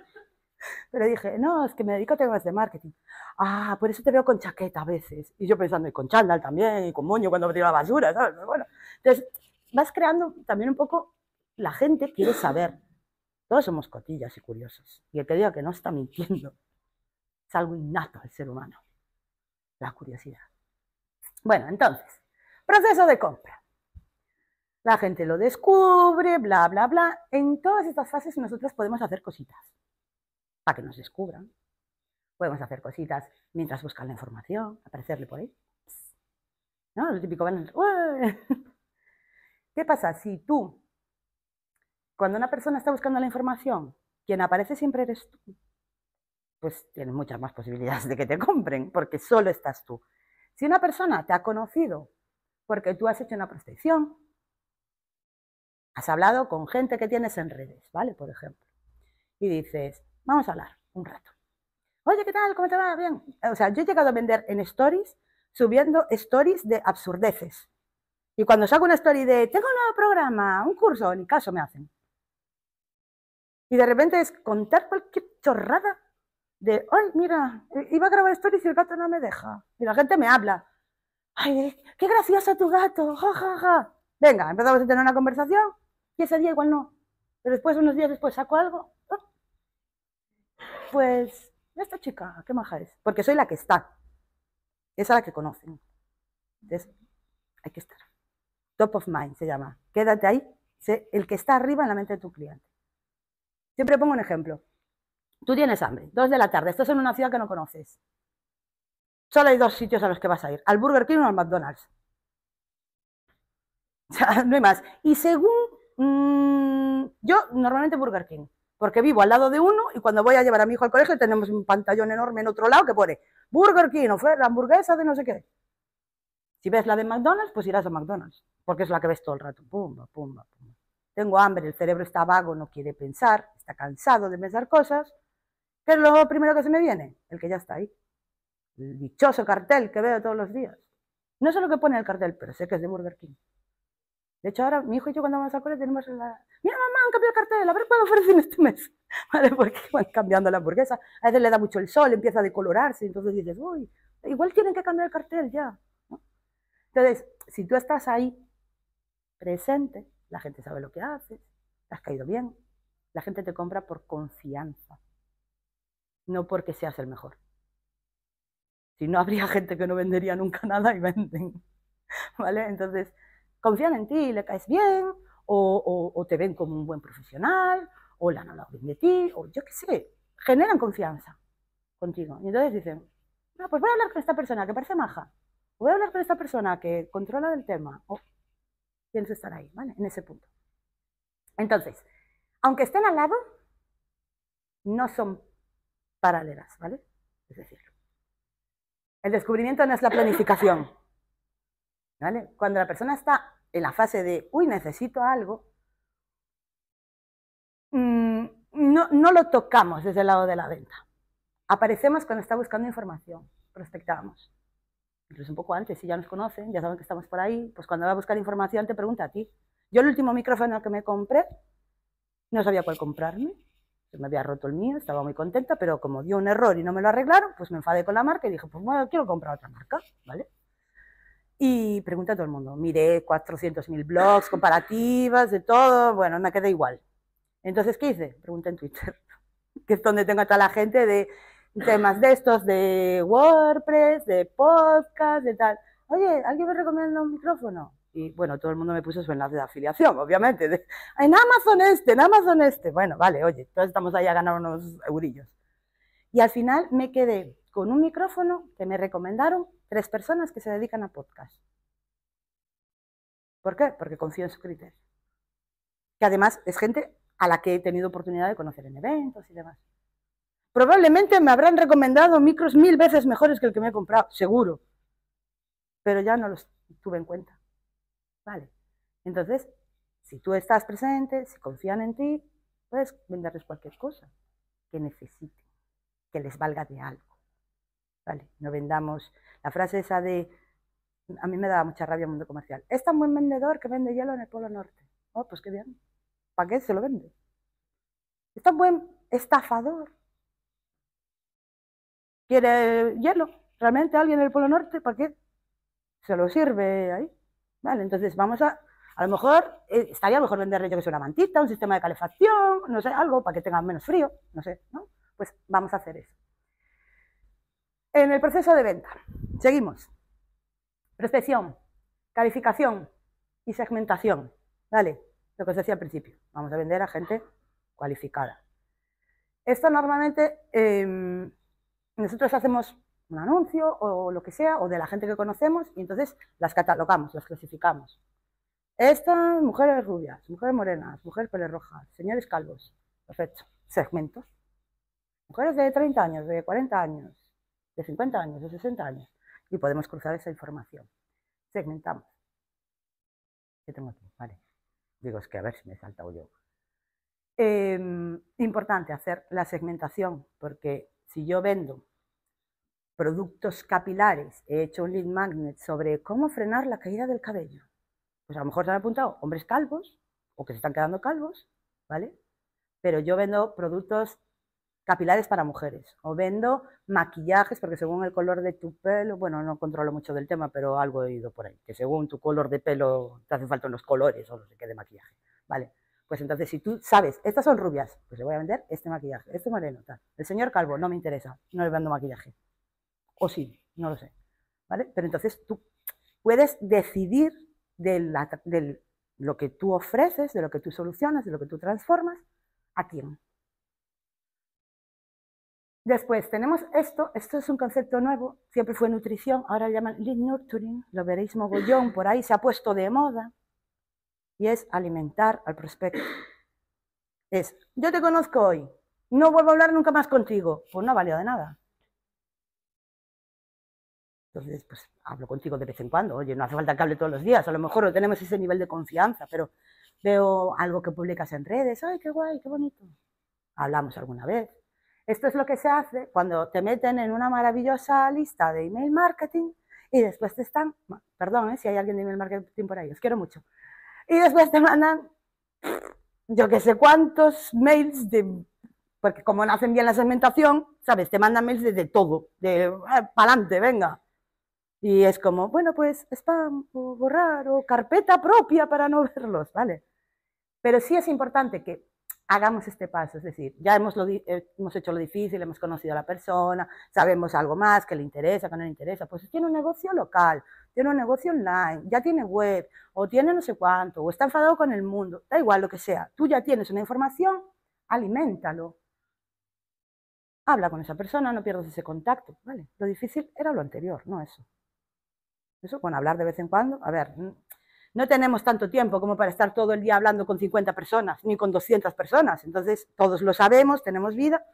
pero dije, no, es que me dedico a temas de marketing ah, por eso te veo con chaqueta a veces. Y yo pensando, y con chándal también, y con moño cuando me tiro la basura, ¿sabes? Pero bueno, entonces vas creando también un poco, la gente quiere saber. Todos somos cotillas y curiosos. Y el que diga que no está mintiendo, es algo innato al ser humano, la curiosidad. Bueno, entonces, proceso de compra. La gente lo descubre, bla, bla, bla. En todas estas fases nosotros podemos hacer cositas para que nos descubran podemos hacer cositas mientras buscan la información, aparecerle por ahí. ¿No? Lo típico van ¿Qué pasa si tú, cuando una persona está buscando la información, quien aparece siempre eres tú? Pues tienes muchas más posibilidades de que te compren, porque solo estás tú. Si una persona te ha conocido porque tú has hecho una prospección, has hablado con gente que tienes en redes, ¿vale? Por ejemplo, y dices, vamos a hablar un rato oye, ¿qué tal? ¿Cómo te va? Bien. O sea, yo he llegado a vender en stories, subiendo stories de absurdeces. Y cuando saco una story de, tengo un nuevo programa, un curso, ni caso me hacen. Y de repente es contar cualquier chorrada de, ay, mira, iba a grabar stories y el gato no me deja. Y la gente me habla. Ay, eh, qué gracioso tu gato, Jajaja. Venga, empezamos a tener una conversación y ese día igual no. Pero después, unos días después, saco algo. Pues esta chica, qué maja es. Porque soy la que está. es a la que conocen. Entonces, hay que estar. Top of mind se llama. Quédate ahí, el que está arriba en la mente de tu cliente. Siempre pongo un ejemplo. Tú tienes hambre, dos de la tarde, estás en una ciudad que no conoces. Solo hay dos sitios a los que vas a ir, al Burger King o al McDonald's. no hay más. Y según mm, yo, normalmente Burger King porque vivo al lado de uno y cuando voy a llevar a mi hijo al colegio tenemos un pantallón enorme en otro lado que pone Burger King, o la hamburguesa de no sé qué. Si ves la de McDonald's, pues irás a McDonald's, porque es la que ves todo el rato. Pumba, pumba, pumba. Tengo hambre, el cerebro está vago, no quiere pensar, está cansado de pensar cosas. Pero es lo primero que se me viene? El que ya está ahí. El dichoso cartel que veo todos los días. No sé lo que pone el cartel, pero sé que es de Burger King. De hecho, ahora mi hijo y yo cuando vamos al cole tenemos la... Mira, mamá, han cambiado el cartel, a ver cuál ofrecen este mes. ¿Vale? Porque van cambiando la hamburguesa. A veces le da mucho el sol, empieza a decolorarse, entonces dices, uy, igual tienen que cambiar el cartel ya. Entonces, si tú estás ahí presente, la gente sabe lo que haces, te has caído bien. La gente te compra por confianza, no porque seas el mejor. Si no, habría gente que no vendería nunca nada y venden. ¿Vale? Entonces, confían en ti le caes bien, o, te ven como un buen profesional, o la han bien de ti, o yo qué sé, generan confianza contigo. Y entonces dicen, no, ah, pues voy a hablar con esta persona que parece maja, voy a hablar con esta persona que controla el tema, o pienso estar ahí, ¿vale? En ese punto. Entonces, aunque estén al lado, no son paralelas, ¿vale? Es decir, el descubrimiento no es la planificación, ¿vale? Cuando la persona está en la fase de, uy, necesito algo, mm, no, no lo tocamos desde el lado de la venta. Aparecemos cuando está buscando información, prospectábamos Incluso un poco antes, si ya nos conocen, ya saben que estamos por ahí, pues cuando va a buscar información te pregunta a ti. Yo el último micrófono que me compré, no sabía cuál comprarme, me había roto el mío, estaba muy contenta, pero como dio un error y no me lo arreglaron, pues me enfadé con la marca y dije, pues bueno, quiero comprar otra marca, ¿vale? Y pregunta a todo el mundo. Miré 400.000 blogs, comparativas, de todo. Bueno, me quedé igual. Entonces, ¿qué hice? Pregunté en Twitter, que es donde tengo a toda la gente de temas de estos, de WordPress, de podcast, de tal. Oye, ¿alguien me recomienda un micrófono? Y bueno, todo el mundo me puso su enlace de afiliación, obviamente. en Amazon este, en Amazon este. Bueno, vale, oye, todos estamos ahí a ganar unos eurillos. Y al final me quedé con un micrófono que me recomendaron tres personas que se dedican a podcast. ¿Por qué? Porque confío en su criterio. Que además es gente a la que he tenido oportunidad de conocer en eventos y demás. Probablemente me habrán recomendado micros mil veces mejores que el que me he comprado, seguro. Pero ya no los tuve en cuenta. Vale. Entonces, si tú estás presente, si confían en ti, puedes venderles cualquier cosa que necesiten, que les valga de algo. Vale, no vendamos. La frase esa de, a mí me daba mucha rabia el mundo comercial. Es tan buen vendedor que vende hielo en el Polo Norte. Oh, pues qué bien. ¿Para qué se lo vende? Es tan buen estafador. ¿Quiere hielo? ¿Realmente alguien en el Polo Norte? ¿Para qué se lo sirve ahí? Vale, entonces vamos a a lo mejor eh, estaría mejor venderle, yo que es una mantita, un sistema de calefacción, no sé, algo para que tenga menos frío, no sé, ¿no? Pues vamos a hacer eso. En el proceso de venta, seguimos. Prospección, calificación y segmentación. ¿Vale? Lo que os decía al principio. Vamos a vender a gente cualificada. Esto normalmente em, nosotros hacemos un anuncio o lo que sea, o de la gente que conocemos, y entonces las catalogamos, las clasificamos. Estas mujeres rubias, mujeres morenas, mujeres pelirrojas, señores calvos. Perfecto. Segmentos. Mujeres de 30 años, de 40 años, de 50 años, de 60 años, y podemos cruzar esa información. Segmentamos. ¿Qué tengo Vale. Digo, es que a ver si me he saltado yo. Em, importante hacer la segmentación, porque si yo vendo productos capilares, he hecho un lead magnet sobre cómo frenar la caída del cabello, pues a lo mejor se han apuntado hombres calvos o que se están quedando calvos, ¿vale? Pero yo vendo productos capilares para mujeres o vendo maquillajes, porque según el color de tu pelo, bueno, no controlo mucho del tema, pero algo he ido por ahí, que según tu color de pelo te hacen falta unos colores o no sé qué de maquillaje, ¿vale? Pues entonces, si tú sabes, estas son rubias, pues le voy a vender este maquillaje, este moreno, tal. El señor calvo, no me interesa, no le vendo maquillaje. O sí, no lo sé, ¿vale? Pero entonces tú puedes decidir de, de lo que tú ofreces, de lo que tú solucionas, de lo que tú transformas, a quién Después tenemos esto, esto es un concepto nuevo, siempre fue nutrición, ahora llaman lean nurturing, lo veréis mogollón por ahí, se ha puesto de moda, y es alimentar al prospecto. Es, yo te conozco hoy, no vuelvo a hablar nunca más contigo, pues no ha valido de nada. Entonces, pues hablo contigo de vez en cuando, oye, no hace falta que hable todos los días, a lo mejor no tenemos ese nivel de confianza, pero veo algo que publicas en redes, ay, qué guay, qué bonito. Hablamos alguna vez esto es lo que se hace cuando te meten en una maravillosa lista de email marketing y después te están, perdón ¿eh? si hay alguien de email marketing por ahí, os quiero mucho, y después te mandan yo que sé cuántos mails de... Porque como no hacen bien la segmentación, ¿sabes? Te mandan mails de, todo, de eh, palante para adelante, venga. Y es como, bueno, pues spam borrar o carpeta propia para no verlos, ¿vale? Pero sí es importante que hagamos este paso, es decir, ya hemos, hecho lo difícil, hemos conocido a la persona, sabemos algo más que le interesa, que no le interesa, pues tiene un negocio local, tiene un negocio online, ya tiene web, o tiene no sé cuánto, o está enfadado con el mundo, da igual lo que sea, tú ya tienes una información, aliméntalo, Habla con esa persona, no pierdas ese contacto, ¿vale? Lo difícil era lo anterior, no eso. Eso con hablar de vez en cuando, a ver, no tenemos tanto tiempo como para estar todo el día hablando con 50 personas, ni con 200 personas. Entonces, todos lo sabemos, tenemos vida,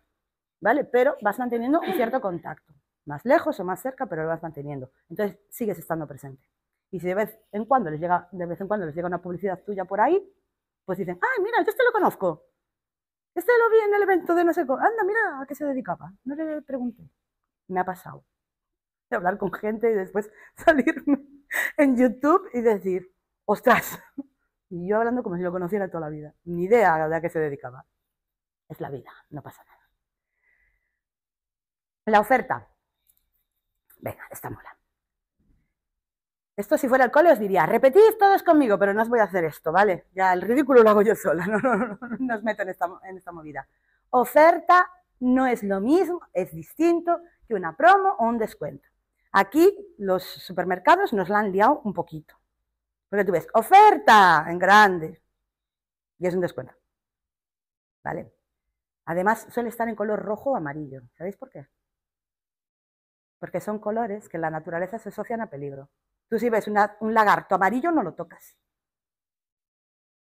¿vale? Pero vas manteniendo un cierto contacto, más lejos o más cerca, pero lo vas manteniendo. Entonces, sigues estando presente. Y si de vez en cuando les llega, de vez en cuando les llega una publicidad tuya por ahí, pues dicen, ay, mira, yo este lo conozco. Este lo vi en el evento de no sé cómo. Anda, mira a qué se dedicaba. No le pregunté. Me ha pasado. De hablar con gente y después salir en YouTube y decir, ostras, y yo hablando como si lo conociera toda la vida, ni idea de a qué se dedicaba. Es la vida, no pasa nada. La oferta. Venga, está mola. Esto si fuera el cole os diría, repetid todos conmigo, pero no os voy a hacer esto, ¿vale? Ya el ridículo lo hago yo sola, no, no, os meto en esta movida. Oferta no es lo mismo, es distinto que una promo o un descuento. Aquí los supermercados nos la han liado un poquito. Porque tú ves, oferta en grande. Y es un descuento. ¿Vale? Además, suele estar en color rojo o amarillo. ¿Sabéis por qué? Porque son colores que en la naturaleza se asocian a peligro. Tú si ves un lagarto amarillo, no lo tocas.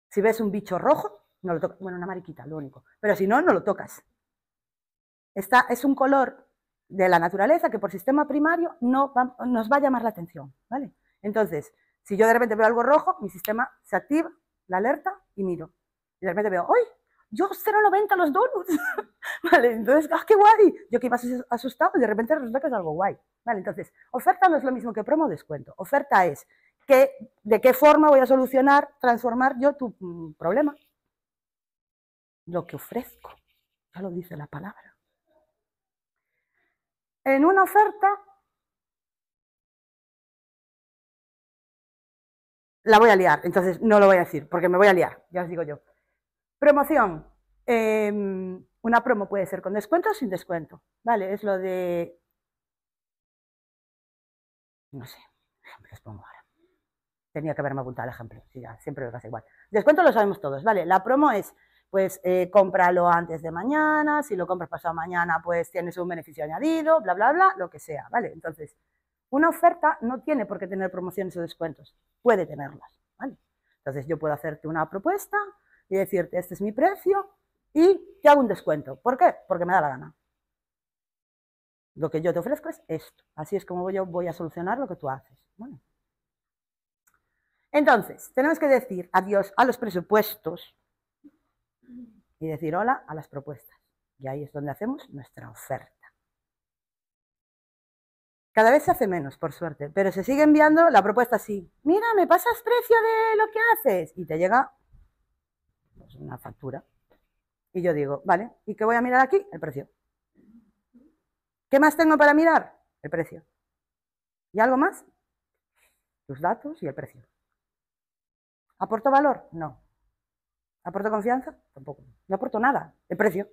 Si ves un bicho rojo, no lo tocas. Bueno, una mariquita, lo único. Pero si no, no lo tocas. Esta es un color de la naturaleza que por sistema primario no nos va a llamar la atención. ¿vale? Entonces, si yo de repente veo algo rojo, mi sistema se activa, la alerta y miro. Y de repente veo, ¡ay! Yo 0,90 los donuts. ¿Vale? Entonces, ¡ah, qué guay! Yo que iba asustado y de repente resulta que es algo guay. ¿Vale? Entonces, oferta no es lo mismo que promo o descuento. Oferta es que, de qué forma voy a solucionar, transformar yo tu mm, problema. Lo que ofrezco. Ya lo dice la palabra. En una oferta la voy a liar, entonces no lo voy a decir, porque me voy a liar, ya os digo yo. Promoción. Em, una promo puede ser con descuento o sin descuento, ¿vale? Es lo de... No sé, les pongo ahora. Tenía que haberme apuntado el ejemplo, sí, ya, siempre me pasa igual. Descuento lo sabemos todos, ¿vale? La promo es, pues, eh, cómpralo antes de mañana, si lo compras pasado mañana, pues tienes un beneficio añadido, bla, bla, bla, lo que sea, ¿vale? Entonces, una oferta no tiene por qué tener promociones o descuentos, puede tenerlas. Entonces yo puedo hacerte una propuesta y decirte, este es mi precio y te hago un descuento. ¿Por qué? Porque me da la gana. Lo que yo te ofrezco es esto. Así es como yo voy a solucionar lo que tú haces. Entonces, tenemos que decir adiós a los presupuestos y decir hola a las propuestas. Y ahí es donde hacemos nuestra oferta. Cada vez se hace menos, por suerte, pero se sigue enviando la propuesta así. Mira, me pasas precio de lo que haces. Y te llega pues, una factura. Y yo digo, vale, ¿y qué voy a mirar aquí? El precio. ¿Qué más tengo para mirar? El precio. ¿Y algo más? Tus datos y el precio. ¿Aporto valor? No. ¿Aporto confianza? Tampoco. No aporto nada. El precio.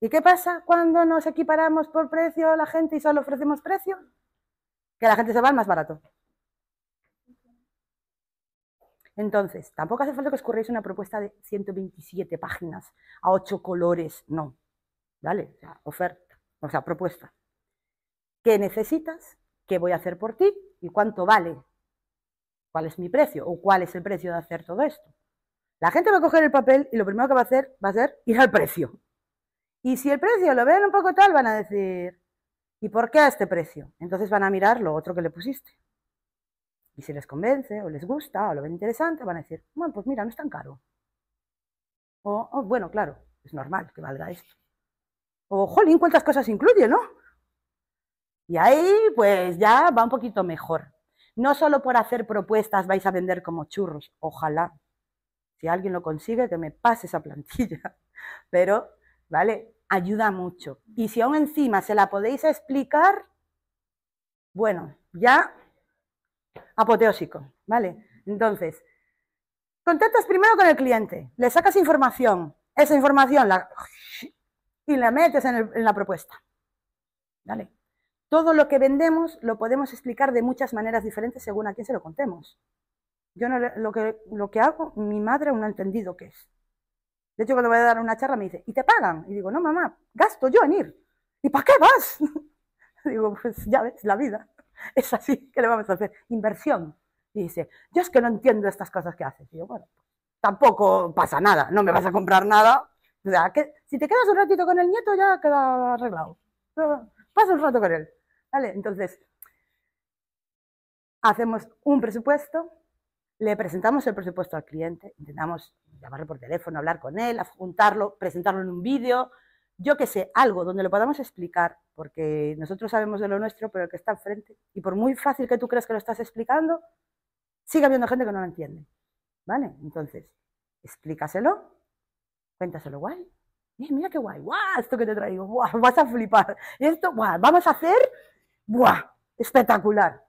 ¿Y qué pasa cuando nos equiparamos por precio a la gente y solo ofrecemos precio? Que la gente se va al más barato. Entonces, tampoco hace falta que os una propuesta de 127 páginas a 8 colores, no. ¿Vale? oferta, o sea, propuesta. ¿Qué necesitas? ¿Qué voy a hacer por ti? ¿Y cuánto vale? ¿Cuál es mi precio? ¿O cuál es el precio de hacer todo esto? La gente va a coger el papel y lo primero que va a hacer va a ser ir al precio. Y si el precio lo ven un poco tal, van a decir, ¿y por qué a este precio? Entonces van a mirar lo otro que le pusiste. Y si les convence, o les gusta, o lo ven interesante, van a decir, bueno, pues mira, no es tan caro. O, oh, bueno, claro, es normal que valga esto. O, jolín, cuántas cosas incluye, ¿no? Y ahí, pues ya va un poquito mejor. No solo por hacer propuestas vais a vender como churros, ojalá. Si alguien lo consigue, que me pase esa plantilla. Pero, ¿vale? ayuda mucho. Y si aún encima se la podéis explicar, bueno, ya apoteósico, ¿vale? Entonces, contactas primero con el cliente, le sacas información, esa información la, y la metes en, la propuesta, ¿vale? Todo lo que vendemos lo podemos explicar de muchas maneras diferentes según a quién se lo contemos. Yo no, lo, que, lo que hago, mi madre aún no ha entendido qué es. De hecho, cuando voy a dar una charla me dice, ¿y te pagan? Y digo, no, mamá, gasto yo en ir. ¿Y para qué vas? digo, pues ya ves, la vida es así, ¿qué le vamos a hacer? Inversión. Y dice, yo es que no entiendo estas cosas que haces. Y yo, bueno, pues, tampoco pasa nada, no me vas a comprar nada. que si te quedas un ratito con el nieto ya queda arreglado. Ah, pasa un rato con él. ¿Vale? Entonces, hacemos un presupuesto, le presentamos el presupuesto al cliente, intentamos llamarle por teléfono, hablar con él, adjuntarlo, presentarlo en un vídeo, yo qué sé, algo donde lo podamos explicar, porque nosotros sabemos de lo nuestro, pero el que está enfrente, y por muy fácil que tú creas que lo estás explicando, sigue habiendo gente que no lo entiende. ¿Vale? Entonces, explícaselo, cuéntaselo guay. Y eh, mira qué guay, guau, esto que te traigo, guau, vas a flipar. Y esto, guau, vamos a hacer, guau, espectacular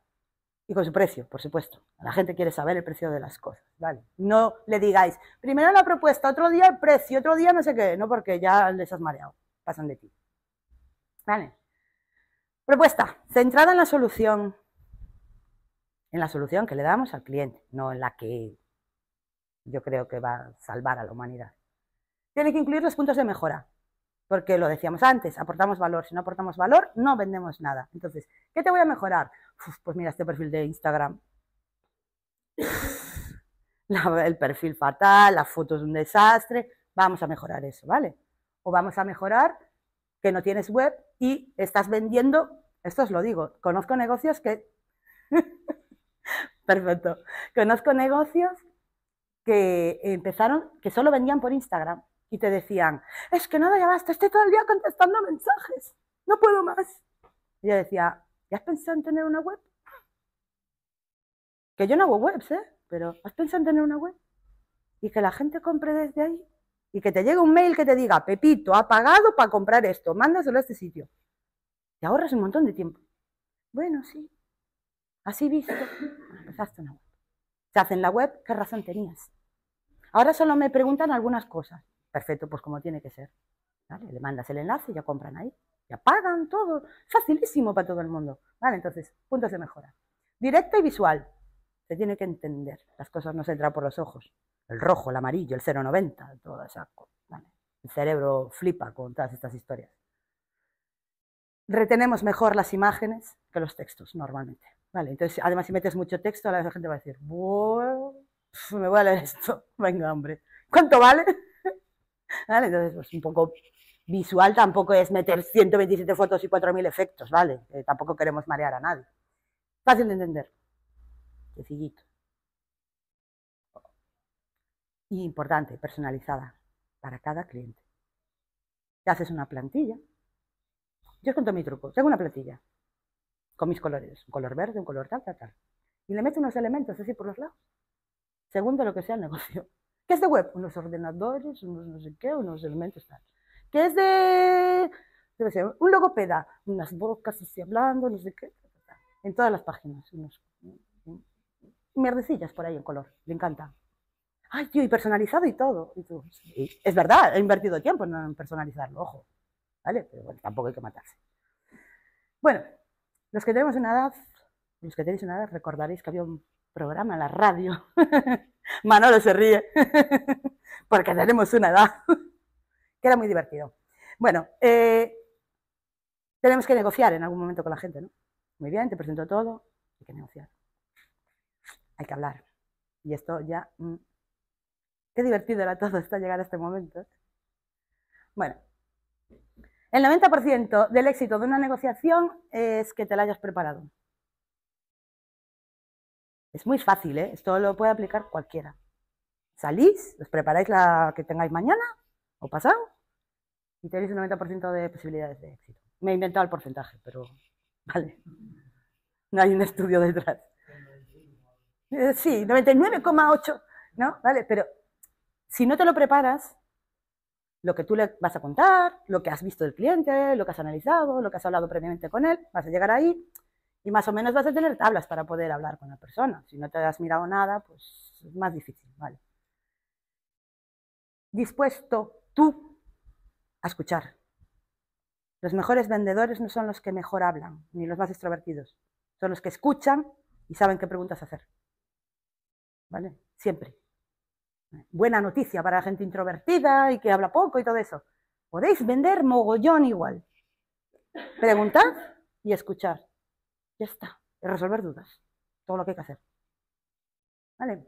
y con su precio, por supuesto. La gente quiere saber el precio de las cosas, ¿vale? No le digáis, primero la propuesta, otro día el precio, otro día no sé qué, no porque ya les has mareado, pasan de ti. ¿Vale? Propuesta, centrada en la solución, en la solución que le damos al cliente, no en la que yo creo que va a salvar a la humanidad. Tiene que incluir los puntos de mejora. Porque lo decíamos antes, aportamos valor. Si no aportamos valor, no vendemos nada. Entonces, ¿qué te voy a mejorar? pues mira este perfil de Instagram. el perfil fatal, la foto es un desastre. Vamos a mejorar eso, ¿vale? O vamos a mejorar que no tienes web y estás vendiendo, esto os lo digo, conozco negocios que... Perfecto. Conozco negocios que empezaron, que solo vendían por Instagram y te decían, es que nada, ya basta, estoy todo el día contestando mensajes, no puedo más. Y yo decía, ¿ya has pensado en tener una web? Que yo no hago webs, ¿eh? Pero ¿has pensado en tener una web? Y que la gente compre desde ahí y que te llegue un mail que te diga, Pepito, ha pagado para comprar esto, mándaselo a este sitio. Y ahorras un montón de tiempo. Bueno, sí. Así visto, empezaste una web. Se hacen la web, ¿qué razón tenías? Ahora solo me preguntan algunas cosas. Perfecto, pues como tiene que ser. Le mandas el enlace y ya compran ahí. Ya pagan todo. Facilísimo para todo el mundo. ¿Vale? Entonces, puntos de mejora. Directa y visual. Se tiene que entender. Las cosas no se entran por los ojos. El rojo, el amarillo, el 090, todo El cerebro flipa con todas estas historias. Retenemos mejor las imágenes que los textos normalmente. Vale, entonces, además, si metes mucho texto, a la gente va a decir, me voy a leer esto, venga, hombre. ¿Cuánto vale? Entonces, pues un poco visual tampoco es meter 127 fotos y 4.000 efectos, ¿vale? Eh, tampoco queremos marear a nadie. Fácil de entender. Sencillito. Y importante, personalizada para cada cliente. Te haces una plantilla. Yo os cuento mi truco. Tengo una plantilla con mis colores. Un color verde, un color tal, tal, tal. Y le meto unos elementos así por los lados. Segundo lo que sea el negocio. ¿Qué es de web, unos ordenadores, unos no sé qué, unos elementos tal. Que es de, un logopeda, unas bocas así hablando, no sé qué, en todas las páginas, unos mm, mierdecillas por ahí en color, le encanta. Ay, tío, y personalizado y todo. Es verdad, he invertido tiempo en personalizarlo, ojo. ¿Vale? Pero bueno, tampoco hay que matarse. Bueno, los que tenemos una edad, los que tenéis una edad, recordaréis que había un programa la radio. Manolo se ríe, porque tenemos una edad, que era muy divertido. Bueno, eh, tenemos que negociar en algún momento con la gente, ¿no? Muy bien, te presento todo, hay que negociar. Hay que hablar. Y esto ya... Mm, qué divertido era todo hasta llegar a este momento. Bueno, el 90% del éxito de una negociación es que te la hayas preparado. Es muy fácil, ¿eh? Esto lo puede aplicar cualquiera. Salís, os preparáis la que tengáis mañana o pasado y tenéis un 90% de posibilidades de éxito. Me he inventado el porcentaje, pero vale. No hay un estudio detrás. Eh, sí, 99,8, ¿no? Vale, pero si no te lo preparas, lo que tú le vas a contar, lo que has visto del cliente, lo que has analizado, lo que has hablado previamente con él, vas a llegar ahí y más o menos vas a tener tablas para poder hablar con la persona. Si no te has mirado nada, pues es más difícil, ¿vale? Dispuesto tú a escuchar. Los mejores vendedores no son los que mejor hablan, ni los más extrovertidos. Son los que escuchan y saben qué preguntas hacer. ¿Vale? Siempre. Buena noticia para la gente introvertida y que habla poco y todo eso. Podéis vender mogollón igual. Preguntad y escuchar. Ya está. resolver dudas. Todo lo que hay que hacer. ¿Vale?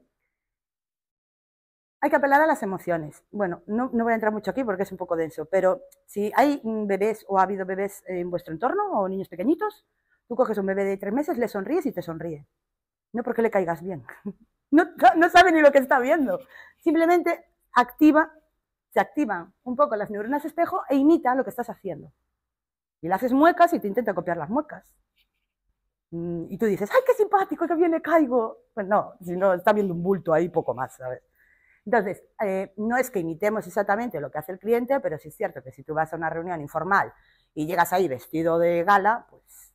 Hay que apelar a las emociones. Bueno, no, voy a entrar mucho aquí porque es un poco denso, pero si hay mm, bebés o ha habido bebés en vuestro entorno o niños pequeñitos, tú coges un bebé de tres meses, le sonríes y te sonríe. No porque le caigas bien. No, sabe ni lo que está viendo. Simplemente activa, se activa un poco las neuronas espejo e imita lo que estás haciendo. Y le haces muecas y te intenta copiar las muecas. Mm, y tú dices, ¡ay, qué simpático, que le Caigo! Pues no, si no, está viendo un bulto ahí, poco más, ¿sabes? Entonces, eh, no es que imitemos exactamente lo que hace el cliente, pero sí es cierto que si tú vas a una reunión informal y llegas ahí vestido de gala, pues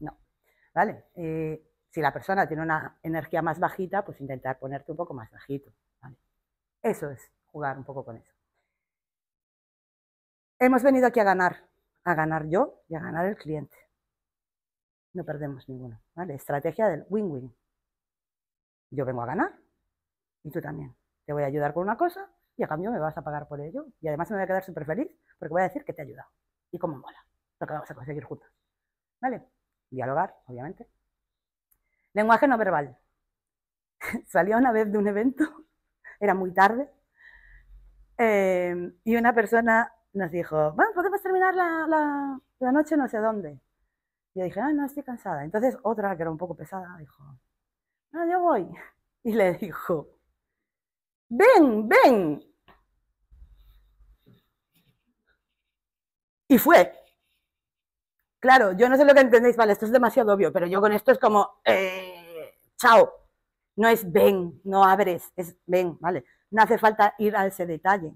no, ¿vale? Eh, si la persona tiene una energía más bajita, pues intentar ponerte un poco más bajito, ¿vale? Eso es jugar un poco con eso. Hemos venido aquí a ganar, a ganar yo y a ganar el cliente. No perdemos ninguno, ¿vale? Estrategia del win-win. Yo vengo a ganar y tú también. Te voy a ayudar con una cosa y a cambio me vas a pagar por ello. Y además me voy a quedar súper feliz porque voy a decir que te he ayudado. Y cómo mola lo que vamos a conseguir juntos. ¿Vale? Dialogar, obviamente. Lenguaje no verbal. salió una vez de un evento, era muy tarde, eh, y una persona nos dijo, vamos, terminar la, la, noche no sé dónde. Y dije, ah, no, estoy cansada. Entonces otra, que era un poco pesada, dijo, no, yo voy. Y le dijo, ven, ven. Y fue. Claro, yo no sé lo que entendéis, vale, esto es demasiado obvio, pero yo con esto es como, eh, chao. No es ven, no abres, es ven, ¿vale? No hace falta ir a ese detalle.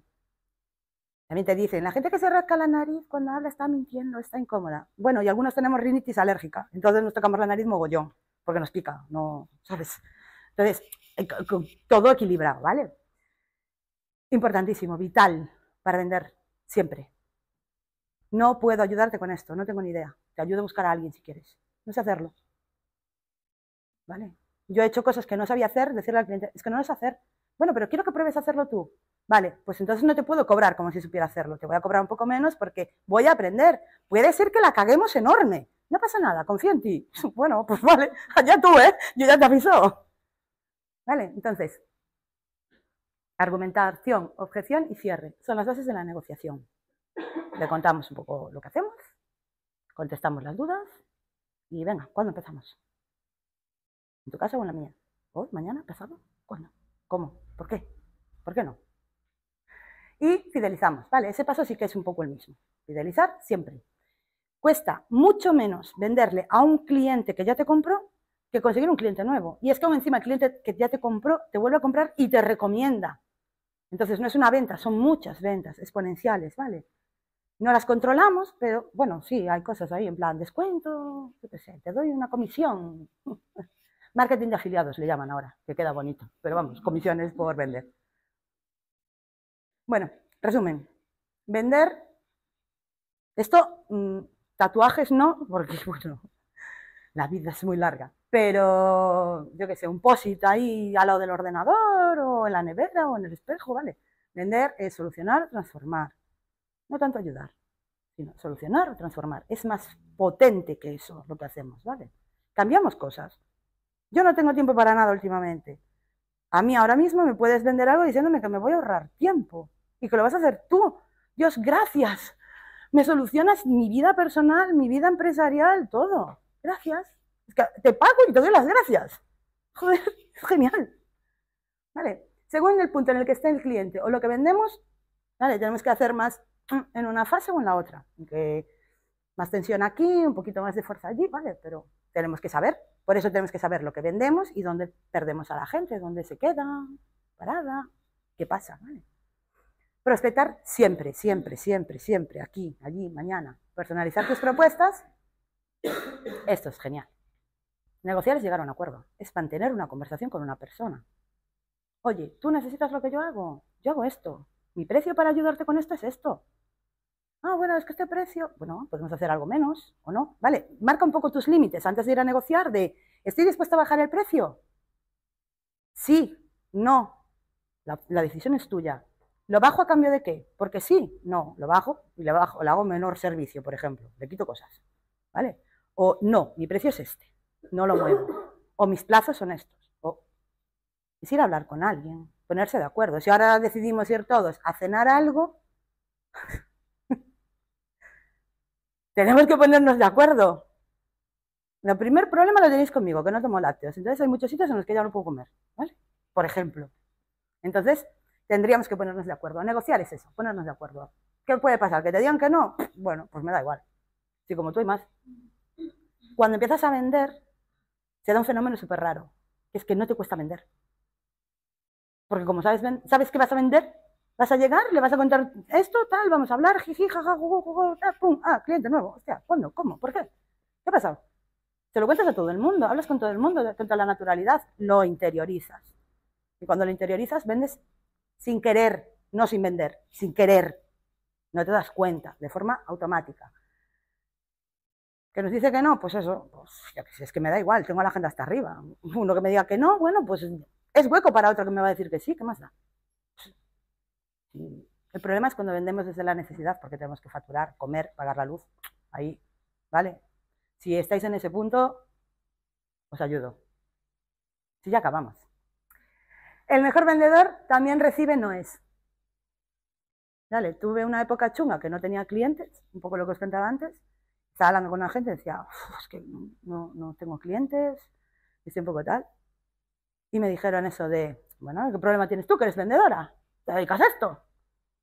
También te dicen, la gente que se rasca la nariz cuando habla está mintiendo, está incómoda. Bueno, y algunos tenemos rinitis alérgica, entonces nos tocamos la nariz mogollón, porque nos pica, no, ¿sabes? Entonces, eh, todo equilibrado, ¿vale? Importantísimo, vital para vender, siempre. No puedo ayudarte con esto, no tengo ni idea. Te ayudo a buscar a alguien si quieres. No sé hacerlo. ¿Vale? Yo he hecho cosas que no sabía hacer, decirle al cliente, es que no lo sé hacer. Bueno, pero quiero que pruebes a hacerlo tú. Vale, pues entonces no te puedo cobrar como si supiera hacerlo, te voy a cobrar un poco menos porque voy a aprender. Puede ser que la caguemos enorme, no pasa nada, confío en ti. Bueno, pues vale, allá tú, ¿eh? Yo ya te aviso. Vale, entonces, argumentación, objeción y cierre son las bases de la negociación. Le contamos un poco lo que hacemos, contestamos las dudas y venga, ¿cuándo empezamos? ¿En tu casa o en la mía? ¿Hoy? ¿Mañana? ¿Pasado? ¿Cuándo? ¿Cómo? ¿Por qué? ¿Por qué no? y fidelizamos, ¿vale? Ese paso sí que es un poco el mismo, fidelizar siempre. Cuesta mucho menos venderle a un cliente que ya te compró que conseguir un cliente nuevo. Y es que aún encima el cliente que ya te compró te vuelve a comprar y te recomienda. Entonces no es una venta, son muchas ventas exponenciales, ¿vale? No las controlamos, pero bueno, sí, hay cosas ahí en plan descuento, te doy una comisión. Marketing de afiliados le llaman ahora, que queda bonito, pero vamos, comisiones por vender. Bueno, resumen. Vender. Esto, mm, tatuajes no, porque bueno, la vida es muy larga. Pero, yo qué sé, un posit ahí al lado del ordenador o en la nevera o en el espejo, ¿vale? Vender es solucionar, transformar. No tanto ayudar, sino solucionar transformar. Es más potente que eso lo que hacemos, ¿vale? Cambiamos cosas. Yo no tengo tiempo para nada últimamente. A mí ahora mismo me puedes vender algo diciéndome que me voy a ahorrar tiempo y que lo vas a hacer tú. Dios, gracias. Me solucionas mi vida personal, mi vida empresarial, todo. Gracias. te pago y te doy las gracias. Joder, genial. ¿Vale? Según el punto en el que esté el cliente o lo que vendemos, ¿vale? tenemos que hacer más en una fase o en la otra. que más tensión aquí, un poquito más de fuerza allí, ¿vale? Pero tenemos que saber. Por eso tenemos que saber lo que vendemos y dónde perdemos a la gente, dónde se queda, parada, qué pasa, ¿vale? Prospectar siempre, siempre, siempre, siempre, aquí, allí, mañana. Personalizar tus propuestas. Esto es genial. Negociar es llegar a un acuerdo, es mantener una conversación con una persona. Oye, ¿tú necesitas lo que yo hago? Yo hago esto. Mi precio para ayudarte con esto es esto. Ah, bueno, es que este precio, bueno, podemos hacer algo menos o no. Vale, marca un poco tus límites antes de ir a negociar de, ¿estoy dispuesta a bajar el precio? Sí, no. la decisión es tuya. ¿Lo bajo a cambio de qué? Porque sí, no, lo bajo y le, bajo, le hago menor servicio, por ejemplo, le quito cosas, ¿vale? O no, mi precio es este, no lo muevo, o mis plazos son estos, o a hablar con alguien, ponerse de acuerdo. Si ahora decidimos ir todos a cenar algo, tenemos que ponernos de acuerdo. El primer problema lo tenéis conmigo, que no tomo lácteos. Entonces hay muchos sitios en los que ya no puedo comer, ¿vale? Por ejemplo. Entonces, tendríamos que ponernos de acuerdo. Negociar es eso, ponernos de acuerdo. ¿Qué puede pasar? ¿Que te digan que no? Bueno, pues me da igual. Si como tú y más. Cuando empiezas a vender, se da un fenómeno súper raro, que es que no te cuesta vender. Porque como sabes, sabes que vas a vender, vas a llegar, le vas a contar esto, tal, vamos a hablar, jiji, jaja, pum, ah, cliente nuevo, sea, ¿cuándo? ¿Cómo? ¿Por qué? ¿Qué ha pasado? Se lo cuentas a todo el mundo, hablas con todo el mundo, con toda la naturalidad, lo interiorizas. Y cuando lo interiorizas, vendes sin querer, no sin vender, sin querer. No te das cuenta, de forma automática. Que nos dice que no, pues eso, pues, es que me da igual, tengo la agenda hasta arriba. Uno que me diga que no, bueno, pues es hueco para otro que me va a decir que sí, ¿qué más da? El problema es cuando vendemos desde la necesidad, porque tenemos que facturar, comer, pagar la luz, ahí, ¿vale? Si estáis en ese punto, os ayudo. Si ya acabamos. El mejor vendedor también recibe no es. Dale, tuve una época chunga que no tenía clientes, un poco lo que os contaba antes. Estaba hablando con la gente decía, es que no, tengo clientes, estoy un poco tal. Y me dijeron eso de, bueno, ¿qué problema tienes tú que eres vendedora? ¿Te dedicas a esto?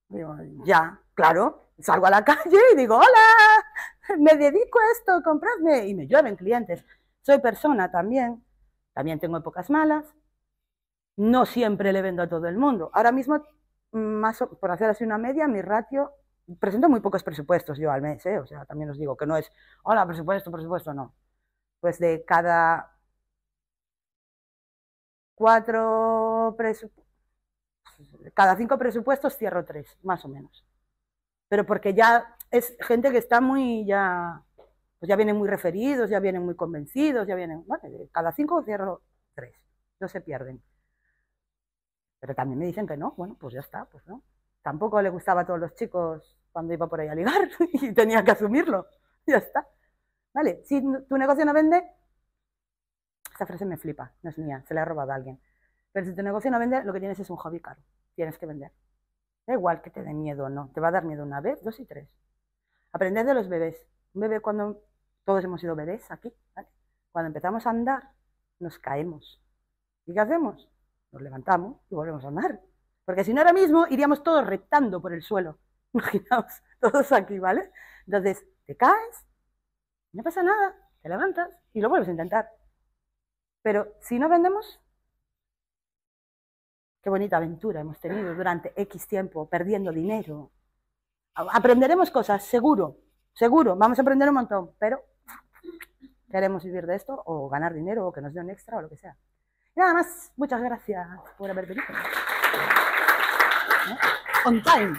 Digo, ya, claro. Salgo a la calle y digo, hola, me dedico a esto, compradme. Y me llueven clientes. Soy persona también, también tengo épocas malas, no siempre le vendo a todo el mundo. Ahora mismo, más por hacer así una media, mi ratio, presento muy pocos presupuestos yo al mes, ¿eh? o sea, también os digo que no es, hola, presupuesto, presupuesto, no. Pues de cada cuatro presupuestos, cada cinco presupuestos cierro tres, más o menos. Pero porque ya es gente que está muy, ya, pues ya vienen muy referidos, ya vienen muy convencidos, ya vienen, bueno, cada cinco cierro tres, no se pierden. Pero también me dicen que no, bueno, pues ya está, pues no. Tampoco le gustaba a todos los chicos cuando iba por ahí a ligar y tenía que asumirlo, ya está. Vale, si tu negocio no vende, esta frase me flipa, no es mía, se la ha robado a alguien. Pero si tu negocio no vende, lo que tienes es un hobby caro, tienes que vender. Da igual que te dé miedo o no, te va a dar miedo una vez, dos y tres. Aprender de los bebés. Un bebé cuando todos hemos sido bebés aquí, Cuando empezamos a andar, nos caemos. ¿Y qué hacemos? nos levantamos y volvemos a andar. Porque si no, ahora mismo iríamos todos rectando por el suelo. Imaginaos, todos aquí, ¿vale? Entonces, te caes, no pasa nada, te levantas y lo vuelves a intentar. Pero si no vendemos, qué bonita aventura hemos tenido durante X tiempo, perdiendo dinero. Aprenderemos cosas, seguro, seguro, vamos a aprender un montón, pero queremos vivir de esto o ganar dinero o que nos den extra o lo que sea. Nada más, muchas gracias por haber venido. On time.